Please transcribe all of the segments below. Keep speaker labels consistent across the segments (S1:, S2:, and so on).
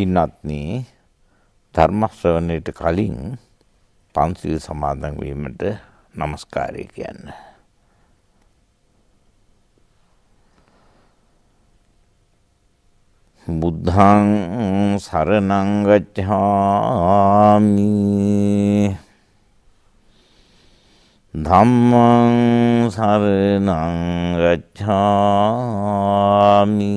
S1: පින්වත්නි ධර්ම ශ්‍රවණයට කලින් පන්සිල් සමාදන් වීමට নমස්කාරය කියන්න. බුද්ධං සරණං ගච්ඡාමි ධම්මං සරණං ගච්ඡාමි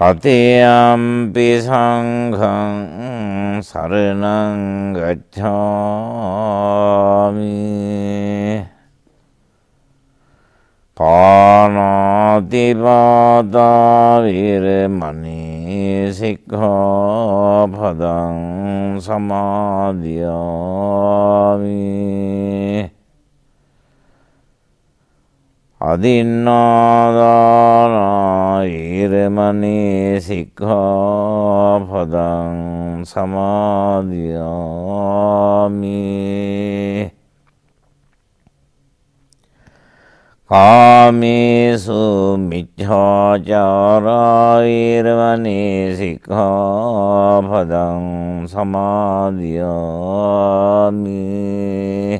S1: තතියම්පි සංඝං සරණං ගච්ඡාමි පානාති පාදා විරමණී සික්ඛාපදං සමාදියාමි අදින්නාදානාඊරමනේ සික්හාපදං සමාධයාමී කාමේසු මිච්ඡාචාරාවීරවනේ සික්හාපදං සමාධයාමී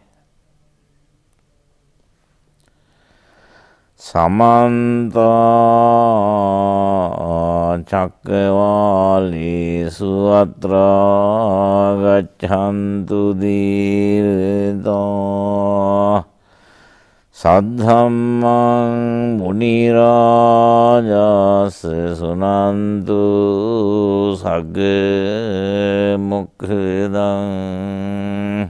S1: සමන්තා චක්කවාලේසු අත්‍රා ගච්ඡන්තු දීර්තෝ සද්ධම්මං මුනි රාජස් සුනන්තු සග්ග මොක්ඛදං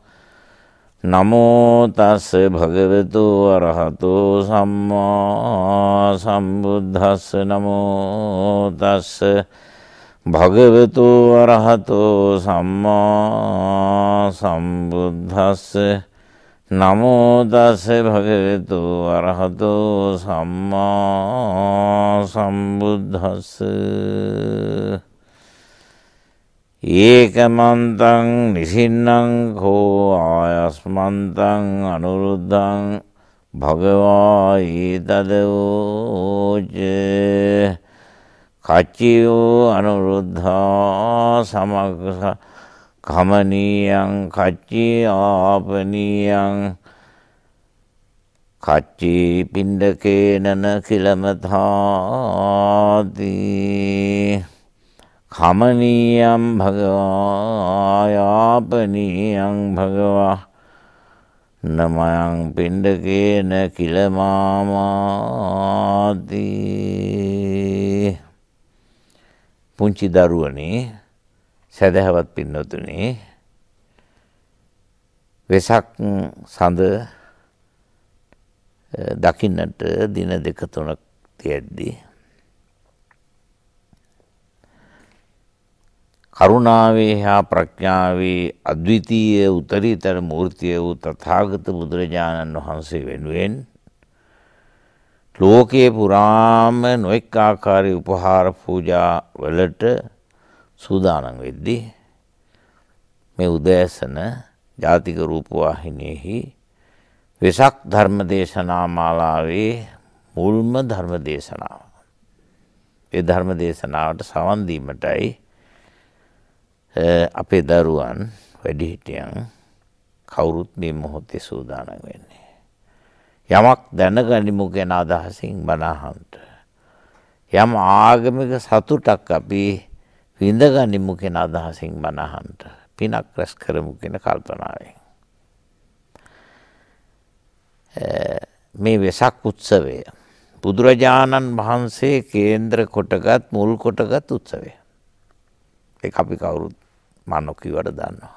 S1: නමෝතස්ස භගවතු වරහතු සම්මා සම්බුද්ධස්ස නමෝතස්ස භගවතු වරහතු සම්මා සම්බුද්ධස්ස නමෝතස්ස භගවතු වරහතු සම්මා සම්බුද්ධස්ස ඒකමන්තං නිසින්නං කෝ ආයස්මන්තං අනුරුද්ධං භගවා ඒතදෝජ කච්චියෝ අනුරුද්ධා සමග කමනීයං කච්චි ආපනීයං කච්චි පින්ඩකේනන කිලමතාදී කමනීයම් භගවා යාපනීයං භගවා නමයං පිණ්ඩකේන කිලමාමාදී පුංචි දරුවනේ සැදැහවත් පින්නොතුනේ
S2: වෙසක් සඳ දකින්නට දින දෙක තුනක් තියද්දී කරුණාවේ හා ප්‍රඥාවේ අද්විතීය උතරීතර මූර්තිය වූ තථාගත බුදුරජාණන් වහන්සේ වෙනුවෙන් ලෝකයේ පුරාම නොඑක් ආකාරයේ උපහාර පූජා වලට සූදානම් වෙද්දී මේ උදෑසන ජාතික රූප වාහිනියෙහි වෙසක් ධර්ම දේශනා මාලාවේ මුල්ම ධර්ම දේශනාව. ඒ ධර්ම දේශනාවට සවන් දීමටයි අපේ eh, දරුවන් වැඩිහිටියන් කවුරුත් මේ මොහොතේ සූදානම් වෙන්නේ. යමක් දැනගනිමු කියන අදහසින් බනහන්ට. යම් ආගමික සතුටක් අපි විඳගනිමු කියන අදහසින් බනහන්ට. පිනක් රැස් කරමු කියන කල්පනාවෙන්. Eh, මේ වෙසක් උත්සවය බුදුරජාණන් වහන්සේ කේන්ද්‍ර කොටගත් මුල් කොටගත් උත්සවය. ඒක අපි කවුරුත් මම නොකියවට දන්නවා.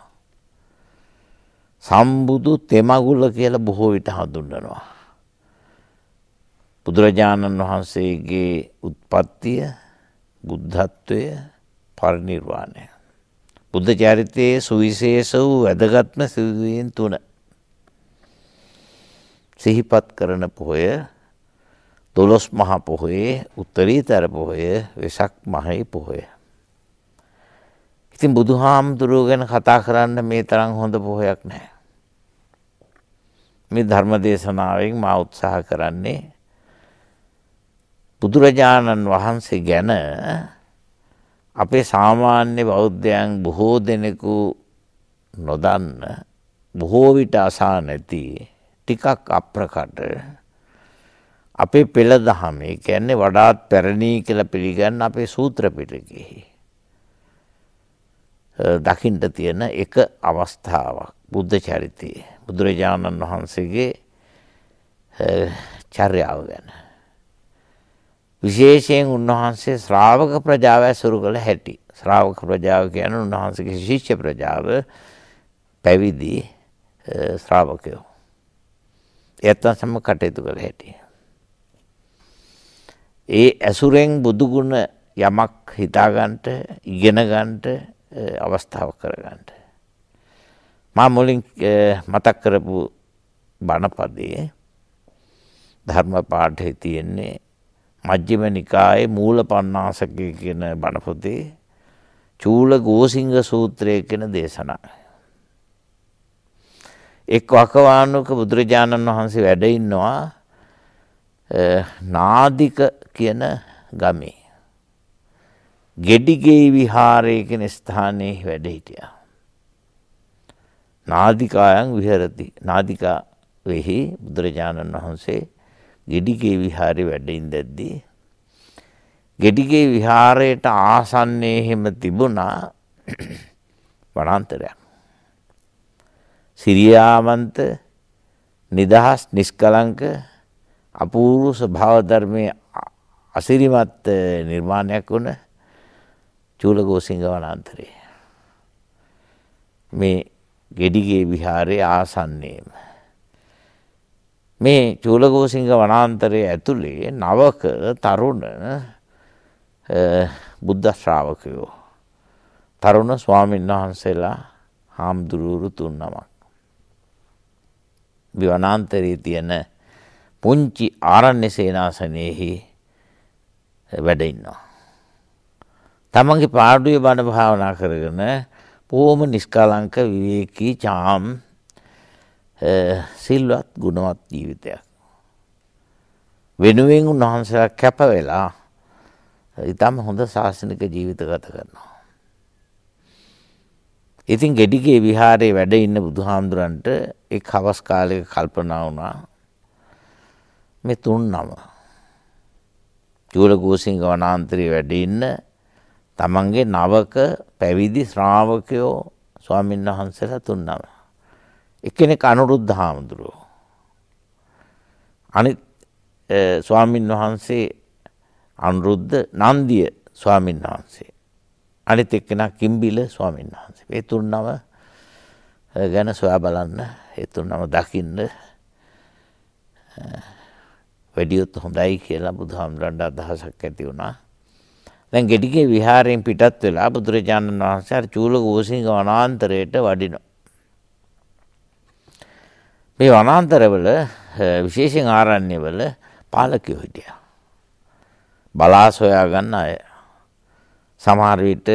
S2: සම්බුදු තෙමගුල කියලා බොහෝ විට හඳුන්වනවා. බුදුරජාණන් වහන්සේගේ උත්පත්තිය බුද්ධත්වය පරිනිර්වාණය. බුද්ධ චරිතයේ සුවිශේෂ වූ වැදගත්ම සිදුවීම් තුන. සිහිපත් කරන පොහොය දොළොස් මහ පොහොයේ උත්තරීතර පොහොය වෙසක් මහයි පොහොය. ඉතින් බුදුහාමුදුරුව ගැන කතා කරන්න මේ තරම් හොඳ පොහොයක් නැහැ. මේ ධර්ම දේශනාවෙන් මා උත්සාහ කරන්නේ බුදුරජාණන් වහන්සේ ගැන අපේ සාමාන්‍ය බෞද්ධයන් බොහෝ දෙනෙකු නොදන්න බොහෝ විට අසා නැති ටිකක් අප්‍රකට අපේ පෙළ දහමේ කියන්නේ වඩාත් පැරණි කියලා පිළිගන්න අපේ සූත්‍ර පිටකෙහි දකින්න තියෙන එක අවස්ථාවක් බුද්ධ චරිතයේ බුදුරජාණන් වහන්සේගේ චර්යාව ගැන විශේෂයෙන් උන්වහන්සේ ශ්‍රාවක ප්‍රජාව ඇසුරු කළ හැටි ශ්‍රාවක ප්‍රජාව කියන්නේ උන්වහන්සේගේ ශිෂ්‍ය ප්‍රජාව පැවිදි ශ්‍රාවකයෝ එයත්න සම කටයුතු කළ හැටි ඒ ඇසුරෙන් බුදුගුණ යමක් හිතාගන්නට ඉගෙන ගන්නට අවස්ථාව කරගන්න. මා මුලින් මතක් කරපු බණපදයේ ධර්ම පාඩේ තියෙන්නේ මජ්ක්‍ධිම නිකායේ මූල පණ්ණාසකය කියන බණපොතේ චූල ගෝසිංහ සූත්‍රය කියන දේශනාව. එක් වකවානුක බුදුරජාණන් වහන්සේ වැඩ ඉන්නවා නාදික කියන ගමේ. ගෙඩිගේ විහාරය කෙන ස්ථානයෙහි වැඩ හිටියා. නාධිකායන් විහරති නාධිකා වෙහි බුදුරජාණන් වහන්සේ ගෙඩිගේ විහාරි වැඩින් දැද්දී. ගෙඩිගේ විහාරයට ආසන්නයහෙම තිබුණා වනන්තරයක්. සිරියාමන්ත නිදහස් නිස්කලංක අපූරු ස්වභාවධර්මය අසිරිමත් නිර්මාණයක් වන චූලගෝසිංහ වනාන්තරේ. මේ ගෙඩිගේ විහාරයේ ආසන්නයේම මේ චූලගෝසිංහ වනාන්තරයේ ඇතුළේ නවක තරුණ බුද්ධ ශ්‍රාවකයෝ තරුණ ස්වාමීන් වහන්සේලා හාමුදුරුවරු තුන් නමක්. විවනාන්තරයේ තියෙන පුංචි ආරණ්‍ය සේනාසනයේහි වැඩ ඉන්නවා. තමන්ගේ පාඩුවේ බණ භාවනා කරගෙන බොහොම නිෂ්කලංක විවේකී චාම් සිල්වත් ගුණවත් ජීවිතයක්. වෙනුවෙන් උන්වහන්සේලා කැප වෙලා ඉතාම හොඳ ශාසනික ජීවිත ගත කරනවා. ඉතින් ගෙඩිගේ විහාරයේ වැඩ ඉන්න බුදුහාමුදුරන්ට එක් හවස් කාලයක කල්පනා වුණා මේ තුන් නම. චූලගෝසිංහ වනාන්තරයේ වැඩ ඉන්න තමන්ගේ නවක පැවිදි ශ්‍රාවකයෝ ස්වාමීන් වහන්සේලා තුන්නම. එක්කෙනෙක් අනුරුද්ධ හාමුදුරුවෝ. අනිත් ස්වාමින් වහන්සේ අනුරුද්ධ නන්දිය ස්වාමින් වහන්සේ. අනිත් එක්කෙනා කිම්බිල ස්වාමින් වහන්සේ. ඒ තුන්නම ගැන සොයා බලන්න ඒ තුන්නම දකින්න වැඩියොත් හොඳයි කියලා බුදුහාමුදුරන්ට අදහසක් ඇති වුණා. දැන් ගෙඩිගේ විහාරයෙන් පිටත් වෙලා බුදුරජාණන් වහන්සේ අර චූලක වූසිංහ වනාන්තරයට වඩිනවා. මේ වනාන්තරවල විශේෂයෙන් ආරණ්‍යවල පාලකයෝ හිටියා. බලා සොයා ගන්න අය. සමහර විට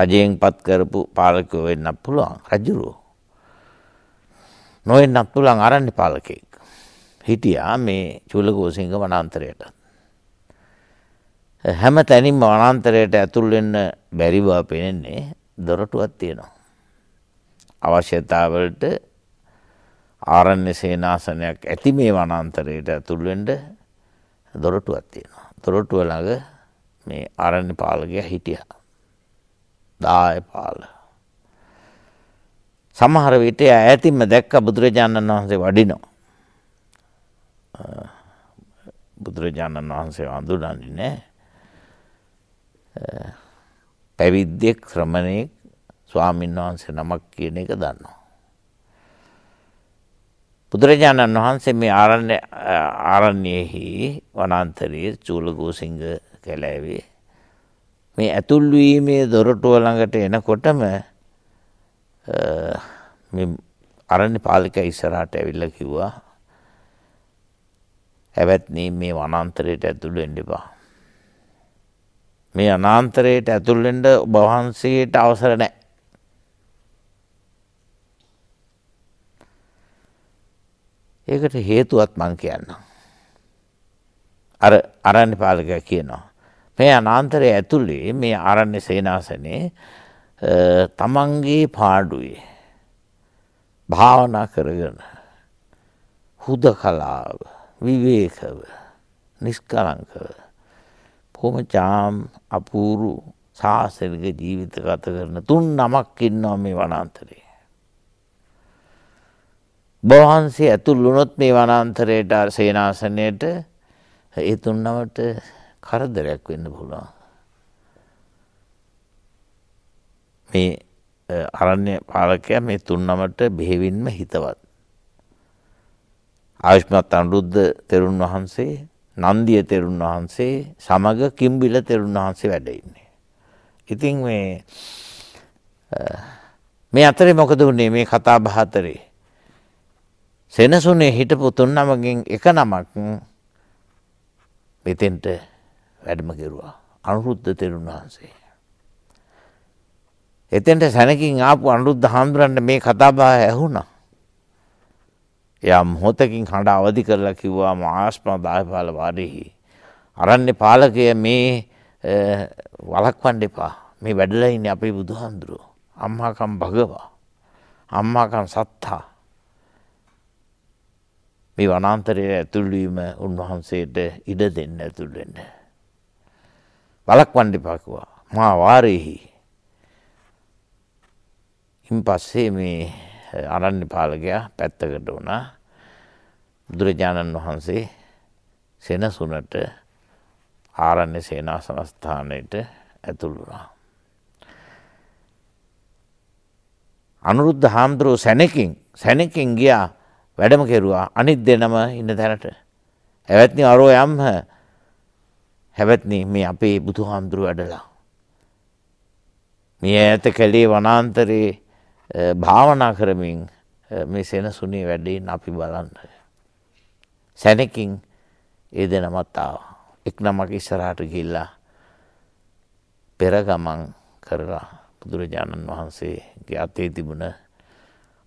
S2: රජයෙන්පත් කරපු පාලකයෝ වෙන්නත් පුළුවන් රජුරෝ. නොවෙන්නත් පුළුවන් ආරණ්‍ය පාලකෙක්. හිටියා මේ චූලක වූසිංහ වනාන්තරයටත්. හැම තැනින්ම වනන්තරයට ඇතුල් වෙන්න බැරි බව පෙනෙන්නේ දොරටුවක් තියෙනවා. අවශ්‍යතාවලට ආරණ්‍ය සේනාසනයක් ඇති මේ වනන්තරයට ඇතුල් වෙන්න දොරටුවක් තියෙනවා. දොරටුව ළඟ මේ ආරණ්‍ය පාලකයා හිටියා. දාය පාල. සමහර විට ඈතින්ම දැක්ක බුදුරජාණන් වහන්සේ වඩිනවා. බුදුරජාණන් වහන්සේ වඳුනන්නේ නැහැ. පැවිද්දෙක් ශ්‍රමණයෙක් ස්වාමීන් වහන්සේ නමක් කියන එක දන්නවා. බුදුරජාණන් වහන්සේ මේ ආරණ්‍ය ආරණ්‍යයේහි වනාන්තරයේ චූලගෝසිංහ කැලෑවේ මේ ඇතුල් වීමේ දොරටුව ළඟට එනකොටම මේ අරණ්‍ය පාලික ඉස්සරහට ඇවිල්ලා කිව්වා ඇවත්නි මේ වනාන්තරයට ඇතුළු වෙන්න එපා මේ අනාන්තරයට ඇතුල් වෙන්න ඔබ වහන්සේට අවසර නැහැ. ඒකට හේතුවත් මං කියන්නම්. අර අරණ්‍ය පාලකයා කියනවා මේ අනාන්තරය ඇතුළේ මේ අරණ්‍ය සේනාසනේ තමන්ගේ පාඩුවේ භාවනා කරගෙන හුදකලාව විවේකව නිස්කලංකව බොහොම චාම් අපූරු සාසනික ජීවිත ගත කරන තුන් නමක් ඉන්නවා මේ වනාන්තරේ. බවහන්සේ ඇතුල් වුණොත් මේ වනාන්තරයට සේනාසනයට ඒ තුන් නමට කරදරයක් වෙන්න පුළුවන්. මේ අරණ්‍ය පාලකයා මේ තුන් නමට බෙහෙවින්ම හිතවත්. ආයුෂ්මත් අනුරුද්ධ තෙරුන් වහන්සේ නන්දිය තෙරුන් වහන්සේ සමග කිම්බිල තෙරුන් වහන්සේ වැඩ ඉන්නේ. ඉතින් මේ මේ අතරේ මොකද වුනේ මේ කතා බහ අතරේ? සෙනසුනේ හිටපු තුන් නමකින් එක නමක් මෙතෙන්ට වැඩම කෙරුවා. අනුරුද්ධ තෙරුන් වහන්සේ. එතෙන්ට සැනකින් ආපු අනුරුද්ධ හාමුදුරන්ට මේ කතා බහ ඇහුණා. එයා මොහොතකින් කඩ අවදි කරලා කිව්වා මාස්ම දායපාල වාරෙහි. අරන්නේ පාලකය මේ වලක්වන්න එපා මේ වැඩලා ඉන්නේ අපේ බුදුහාමුදුරුවෝ. අම්මාකම් භගවා. අම්මාකම් සත්තා. මේ වනාන්තරයේ ඇතුළුවීම උන්වහන්සේට ඉඩ දෙන්න ඇතුළු වෙන්න. වලක්වන්න එපා කිව්වා. මා වාරෙහි. ඉන් පස්සේ මේ අරණ්‍ය පාලකයා පැත්තකට වුණා. බුදුරජාණන් වහන්සේ සෙනසුනට ආරණ්‍ය සේනාසන ස්ථානයට ඇතුළු වුණා. අනුරුද්ධ හාමුදුරුව සැනකින් සැනකින් ගියා වැඩම කෙරුවා අනිත් දෙනම ඉන්න තැනට. ඇවැත්නි අරෝ යම්හ හැවැත්නි මේ අපේ බුදු හාමුදුරුව වැඩලා. මේ ඇත කළේ වනාන්තරයේ භාවනා කරමින් මේ සෙනසුනේ වැඩේන් අපි බලන්න. සැනකින් ඒ දෙනමත් ආවා. එක් නමක් ඉස්සරහට ගිහිල්ලා පෙර ගමන් කරලා බුදුරජාණන් වහන්සේගේ අතේ තිබුණ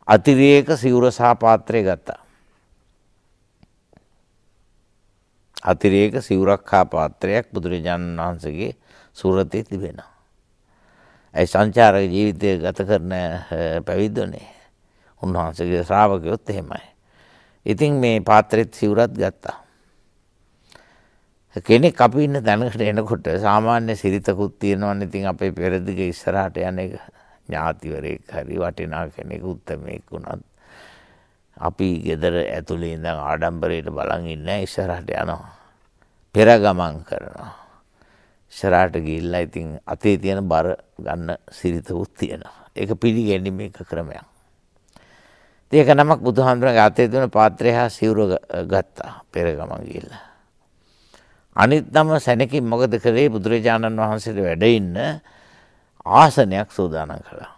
S2: අතිරේක සිවුර සහ පාත්‍රය ගත්තා. අතිරේක සිවුරක් හා පාත්‍රයක් බුදුරජාණන් වහන්සේගේ සූරතේ තිබෙනවා. ඒ සංචාරක ජීවිතය ගත කරන පැවිද්දනේ. උන්වහන්සේගේ ශ්‍රාවකයොත් එහෙමයි. ඉතින් මේ පාත්‍රෙත් සිවුරත් ගත්තා. කෙනෙක් අපි ඉන්න තැනකට එනකොට සාමාන්‍ය සිරිතකුත් තියෙනවනේ. ඉතින් අපේ පෙරදිග ඉස්සරහට යන එක ඥාතිවරයෙක් හරි වටිනා කෙනෙක් උත්තමයෙක් වුණත් අපි ගෙදර ඇතුළේ ඉඳන් ආඩම්බරයට බලන් ඉන්නේ ඉස්සරහට යනවා. පෙර ගමන් කරනවා. ඉස්සරහට ගිහිල්ලා ඉතින් අතේ තියෙන බර ගන්න සිරිතකුත් තියෙනවා. ඒක පිළිගැනීම එක ක්‍රමයක්. ඉතින් ඒක නමක් බුදුහාමුදුරන්ගේ අතේ තියෙන පාත්‍රය හා සිවුර ගත්තා පෙර ගමන් ගිහිල්ලා. අනිත් නම සැනකින් මොකද කරේ බුදුරජාණන් වහන්සේට වැඩ ඉන්න ආසනයක් සූදානම් කළා.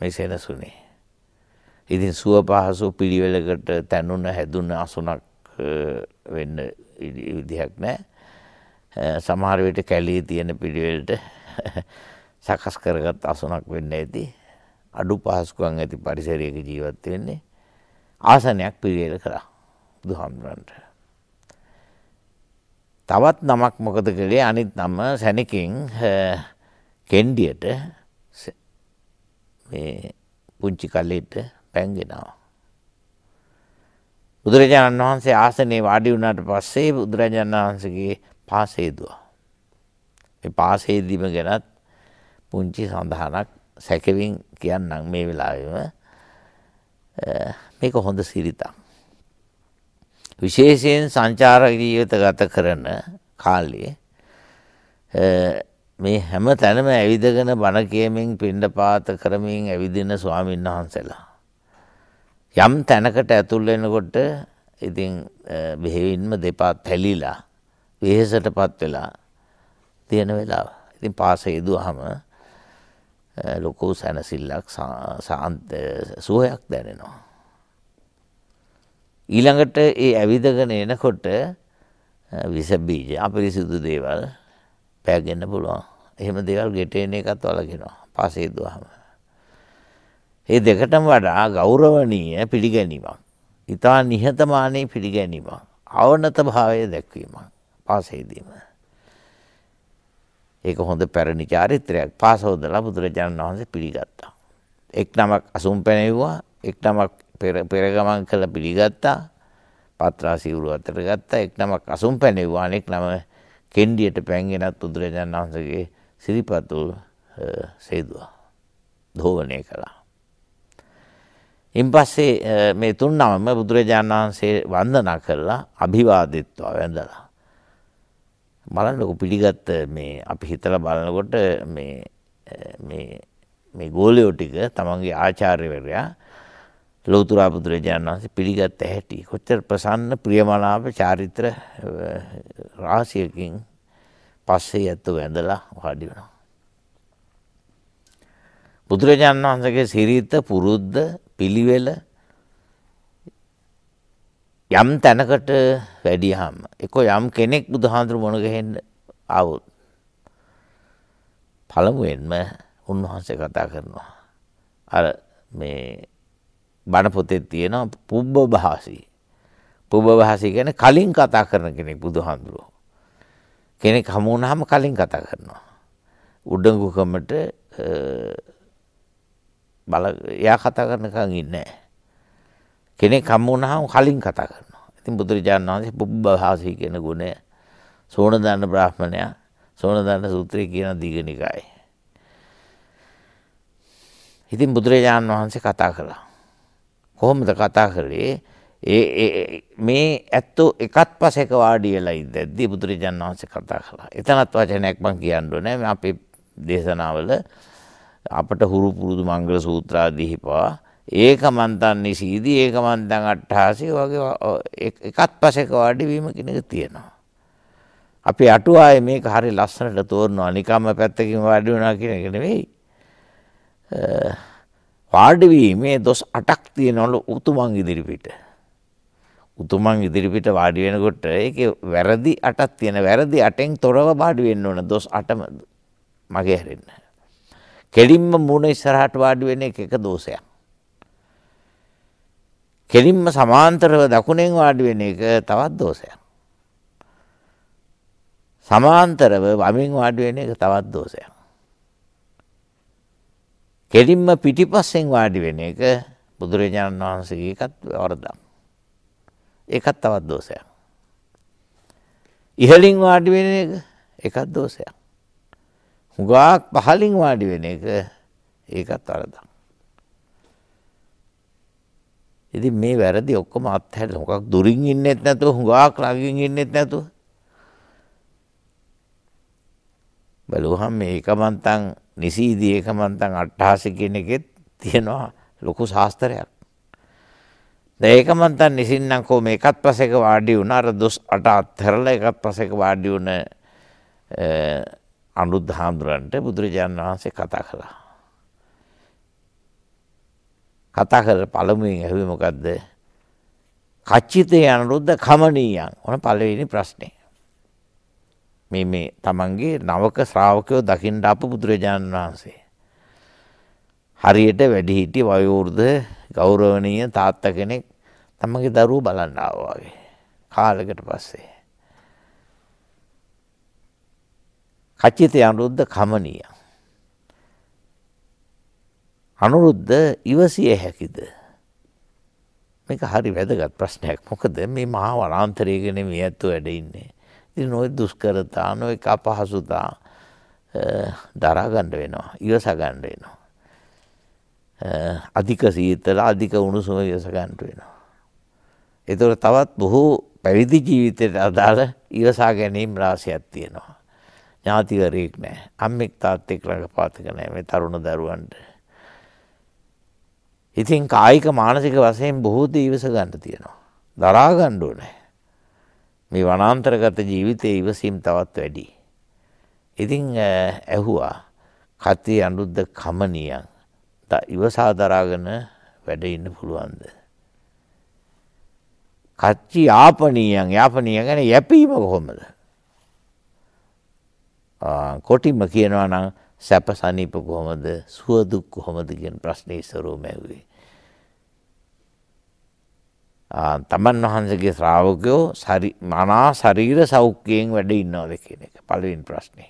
S2: මේ සෙනසුනේ. ඉතින් සුව පහසු පිළිවෙලකට තැනුන හැදුන අසුනක් වෙන්න විදිහක් නැහැ. Eh, සමහර විට කැළේ තියෙන පිළිවෙලට සකස් කරගත් අසුනක් වෙන්න ඇති අඩු පහසුකම් ඇති පරිසරයක ජීවත් වෙන්නේ ආසනයක් පිළිවෙල කරා බුදුහාමුදුරන්ට. තවත් නමක් මොකද කළේ අනිත් නම සැනකින් eh, කෙන්ඩියට මේ පුංචි කල්ලෙට පැන්ගෙනවා. බුදුරජාණන් වහන්සේ ආසනයේ වාඩි වුණාට පස්සේ බුදුරජාණන් වහන්සේගේ පාසේදුවා. මේ පාසේදීම ගැනත් පුංචි සඳහනක් සැකවින් කියන්නම් මේ වෙලාවෙම මේක හොඳ සිරිතක්. විශේෂයෙන් සංචාරක ජීවිත ගත කරන කාලයේ මේ හැම තැනම ඇවිදගෙන බණ කියමින් පිණ්ඩපාත කරමින් ඇවිදින ස්වාමීන් වහන්සේලා. යම් තැනකට ඇතුල් වෙනකොට ඉතින් බෙහෙවින්ම දෙපා තැලිලා වෙහෙසටපත් වෙලා තියෙන වෙලාව. ඉතින් පාසෙ යෙදුවාම ලොකෝ සැනසෙල්ලක් සාන්ත සුවයක් දැනෙනවා. ඊළඟට ඒ ඇවිදගෙන එනකොට විස බීජ අපිරිසිදු දේවල් පෑගෙන්න පුළුවන්. එහෙම දේවල් ගෙටේන එකත් වලගෙනවා. පාසෙ යෙදුවාම. ඒ දෙකටම වඩා ගෞරවනීය පිළිගැනීමක්. ඊතා නිහතමානී පිළිගැනීමක්. අවනත භාවය දැක්වීමක්. පාසෙදීම. ඒක හොඳ පැරණි චාරිත්‍රයක්. පාසෝදලා බුදුරජාණන් වහන්සේ පිළිගත්තා. එක් නමක් අසුම් පැනෙව්වා, එක් නමක් පෙර ගමන් කළ පිළිගත්තා. පත්‍රා සිවුරු අතර ගත්තා. එක් නමක් අසුම් පැනෙව්වා, අනෙක් නම කෙන්ඩියට පැන්ගෙනත් බුදුරජාණන් වහන්සේගේ සිරිපතුල් සේදුවා. ධෝවණය කළා. ඉන් පස්සේ මේ තුන් නමම බුදුරජාණන් වහන්සේ වන්දනා කරලා අභිවාදිත්වා වැඳලා බලන්නකො පිළිගත්ත මේ අපි හිතලා බලනකොට මේ මේ මේ ගෝලයෝ ටික තමන්ගේ ආචාර්යවරයා ලෞතර බුදුරජාණන් වහන්සේ පිළිගත් හැටි කොච්චර ප්‍රසන්න ප්‍රියමනාප චාරිත්‍ර රාශියකින් පස්සේ ඇතු වැඳලා වාඩි වෙනවා. බුදුරජාණන් වහන්සේගේ සිරිත පුරුද්ද පිළිවෙල යම් තැනකට වැඩියහම එක යම් කෙනෙක් බුදුහාඳුරු මොන ගහෙන්න આવොත් පළමුවෙන්ම උන්වහන්සේ කතා කරනවා අර මේ බණ පොතේ තියෙන පුබ්බ භාසී පුබ්බ භාසී කියන්නේ කලින් කතා කරන කෙනෙක් බුදුහාඳුරු කෙනෙක් හමු වුණාම කලින් කතා කරනවා උඩඟුකමට බල එයා කතා කරනකන් ඉන්නේ නැහැ කෙනෙක් හම්බ වුණාම කලින් කතා කරනවා. ඉතින් බුදුරජාණන් වහන්සේ පුබ්බහාසී කියන ගුණය සෝණදන්න බ්‍රාහ්මණයා සෝණදන්න සූත්‍රය කියන දීඝනිකායේ. ඉතින් බුදුරජාණන් වහන්සේ කතා කළා. කොහොමද කතා කළේ? ඒ මේ ඇත්තෝ එකත් පස එක වාඩි වෙලා ඉඳද්දී බුදුරජාණන් වහන්සේ කතා කළා. එතනත් වචනයක් මම කියන්න ඕනේ. අපේ දේශනාවල අපට හුරු පුරුදු මංගල සූත්‍රාදීහිපා ඒකමන්තන් නිසීදී ඒකමන්තන් අට්ඨාසී වගේ එකත් පසෙක වඩවීම කෙනෙක් තියෙනවා. අපි අටුවාය මේක හරි ලස්සනට තෝරනවා නිකම්ම පැත්තකින් වාඩි වුණා කියන එක නෙවෙයි. වාඩි වීමේ දොස් 8ක් තියෙනවලු උතුමන් ඉදිරිපිට. උතුමන් ඉදිරිපිට වාඩි වෙනකොට ඒකේ වැරදි 8ක් තියෙන වැරදි 8න් තොරව වාඩි වෙන්න ඕන දොස් 8ම මගේ හැරෙන්න. කෙලින්ම මූණ ඉස්සරහට වාඩි වෙන එක එක දෝෂයක්. කෙලින්ම සමාන්තරව දකුණෙන් වාඩි වෙන එක තවත් දෝෂයක්. සමාන්තරව වමෙන් වාඩි වෙන එක තවත් දෝෂයක්. කෙලින්ම පිටිපස්සෙන් වාඩි වෙන එක බුදුරජාණන් වහන්සේගේ එකත් වරදක්. ඒකත් තවත් දෝෂයක්. ඉහලින් වාඩි වෙන එක එකත් දෝෂයක්. හුඟක් පහලින් වාඩි වෙන එක ඒකත් වරදක්. ಇದೀ ಮೇ ಬೆರೆದಿ ಒಕ್ಕಮ ಅತ್ತಹಲ್ಲ ಹೋಗಕ್ ದುರಿಂಗ್ ಇನ್ನೆತ್ ನೆತೋ ಹುಗಾಕ್ ಲಾಗಿಂಗ್ ಇನ್ನೆತ್ ನೆತೋ ಬಲೋಹಮ್ಮ ಏಕಮಂತಂ ನಿಸಿ ಇದೀ ಏಕಮಂತಂ ಅ ဋ ्ठाಸೆ ಕೆನಿಕೆತ್ ತಿನೋ ಲಕ್ಕು ಶಾಸ್ತ್ರಯ ನ ಏಕಮಂತಂ ನಿಸಿನ್ ನ ಕೋ ಮೇಕತ್ ಪ್ರಸೇಕ ವಾಡಿ ಉನ ಅರ ದೋಸ್ ಅಟಾ ಅತ್ತರಲ ಏಕತ್ ಪ್ರಸೇಕ ವಾಡಿ ಉನ ಅ ಆನ ု ದ್ಧಾಂ ದುರಂತೆ ಬುದ್ರಜನ್ ವಾನ್ಸೆ ಕಥಾ ಕರಲ කතා කරලා පළමුවෙන් ඇහුවේ මොකද්ද? කච්චිතේ අනුරුද්ධ කමනීයන්. ඔන පළවෙනි ප්‍රශ්නේ. මේ මේ තමන්ගේ නවක ශ්‍රාවකයෝ දකින්න ආපු බුදුරජාණන් වහන්සේ. හරියට වැඩිහිටි වයෝවෘද්ධ ගෞරවනීය තාත්තා කෙනෙක් තමන්ගේ දරුවෝ බලන්න ආවා වගේ. කාලෙකට පස්සේ. කච්චිතේ අනුරුද්ධ කමනීයන්. අනුරුද්ධ ඉවසිය හැකිද? මේක හරි වැදගත් ප්‍රශ්නයක්. මොකද මේ මහා වනාන්තරයේගෙන මේ ඇත්තු වැඩ ඉන්නේ. ඉතින් ওই දුෂ්කරතා, ওই අපහසුතා දරා ගන්න වෙනවා. ඉවස ගන්න වෙනවා. අධික සීතල, අධික උණුසුම ඉවස ගන්න වෙනවා. ඒතර තවත් බොහෝ පැවිදි ජීවිතයට අදාළ ඉවසා ගැනීම රාශියක් තියෙනවා. ඥාතිවරයෙක් නැහැ. අම්මෙක් තාත්තෙක් ළඟ පාතක නැහැ මේ තරුණ දරුවන්ට. ඉතින් කායික මානසික වශයෙන් බොහෝ දීවස ගන්න තියෙනවා. දරා ගන්න ඕනේ. මේ වනාන්තරගත ජීවිතයේ ඉවසීම් තවත් වැඩි. ඉතින් ඇහුවා කතේ අනුද්ද කමනියන් ඉවසා දරාගෙන වැඩ ඉන්න පුළුවන්ද? කච්චි ආපනියන් යාපනියන් ගැන යැපීම කොහොමද? කොටිම කියනවා නම් සැප සනීප කොහොමද සුව දුක් කොහොමද කියන ප්‍රශ්නේ ස්වරූපම ඇහුවේ. තමන් වහන්සේගේ ශ්‍රාවකයෝ මනා ශරීර සෞඛ්‍යයෙන් වැඩ ඉන්නවද කියන එක පළවෙනි ප්‍රශ්නේ.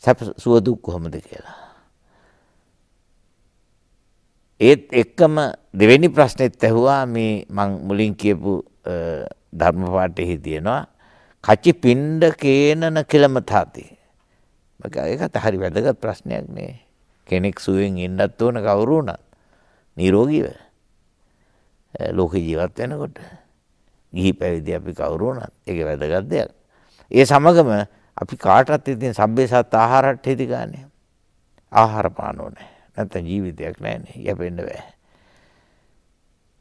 S2: සැප සුව දුක් කොහොමද කියලා. ඒත් එක්කම දෙවෙනි ප්‍රශ්නෙත් ඇහුවා මේ මං මුලින් කියපු ධර්ම පාඩේ තියෙනවා කචි පිණ්ඩ කේනන කිලමතාතේ ඒකත් හරි වැදගත් ප්‍රශ්නයක් නේ. කෙනෙක් සුවෙන් ඉන්නත් ඕන කවුරු වුණත්. නිරෝගීව. ලෝක ජීවත් වෙනකොට. ගිහි පැවිදි අපි කවුරු වුණත් ඒක වැදගත් දෙයක්. ඒ සමගම අපි කාටත් ඉතින් සබ්බේසත් ආහාරට හිති ගන්න. ආහාර පාන ඕනේ. නැත්නම් ජීවිතයක් නැහැනේ. යැපෙන්න බෑ.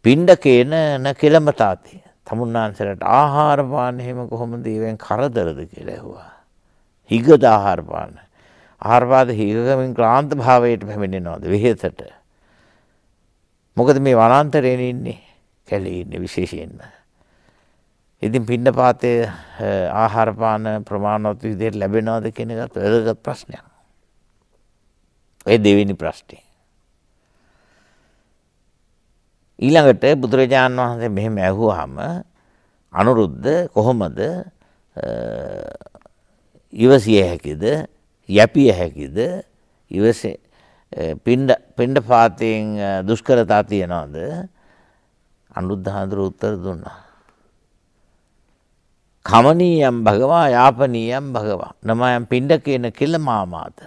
S2: පිණ්ඩකේන න කෙලම තාතේ. තමුන්නාන්සලට ආහාර පාන එහෙම කොහොමද ඒවෙන් කරදරද කියලා ඇහුවා. හිගද ආහාර පාන. ආහාර පාද හිගමින් ක්ලාන්ත භාවයට පැමිණෙනවද විහෙතට. මොකද මේ වනාන්තරයෙන් ඉන්නේ කැලේ ඉන්නේ විශේෂයෙන්ම. ඉතින් පින්නපාතේ ආහාර පාන ප්‍රමාණවත් විදිහට ලැබෙනවද කියන එකත් වැදගත් ප්‍රශ්නයක්. ඒ දෙවෙනි ප්‍රශ්නේ. ඊළඟට බුදුරජාණන් වහන්සේ මෙහෙම ඇහුවාම අනුරුද්ධ කොහොමද ඉවසිය හැකිද යැපිය හැකිද ඉවසේ පෙන්ඩ පාතයෙන් දුෂ්කරතා තියෙනවාද අනුද්ධහාන්දුර උත්තර දුන්නා. කමනීයම් භගවා යාපනීයම් භගවා නමයම් පින්ඩ කියන කෙලමාමාත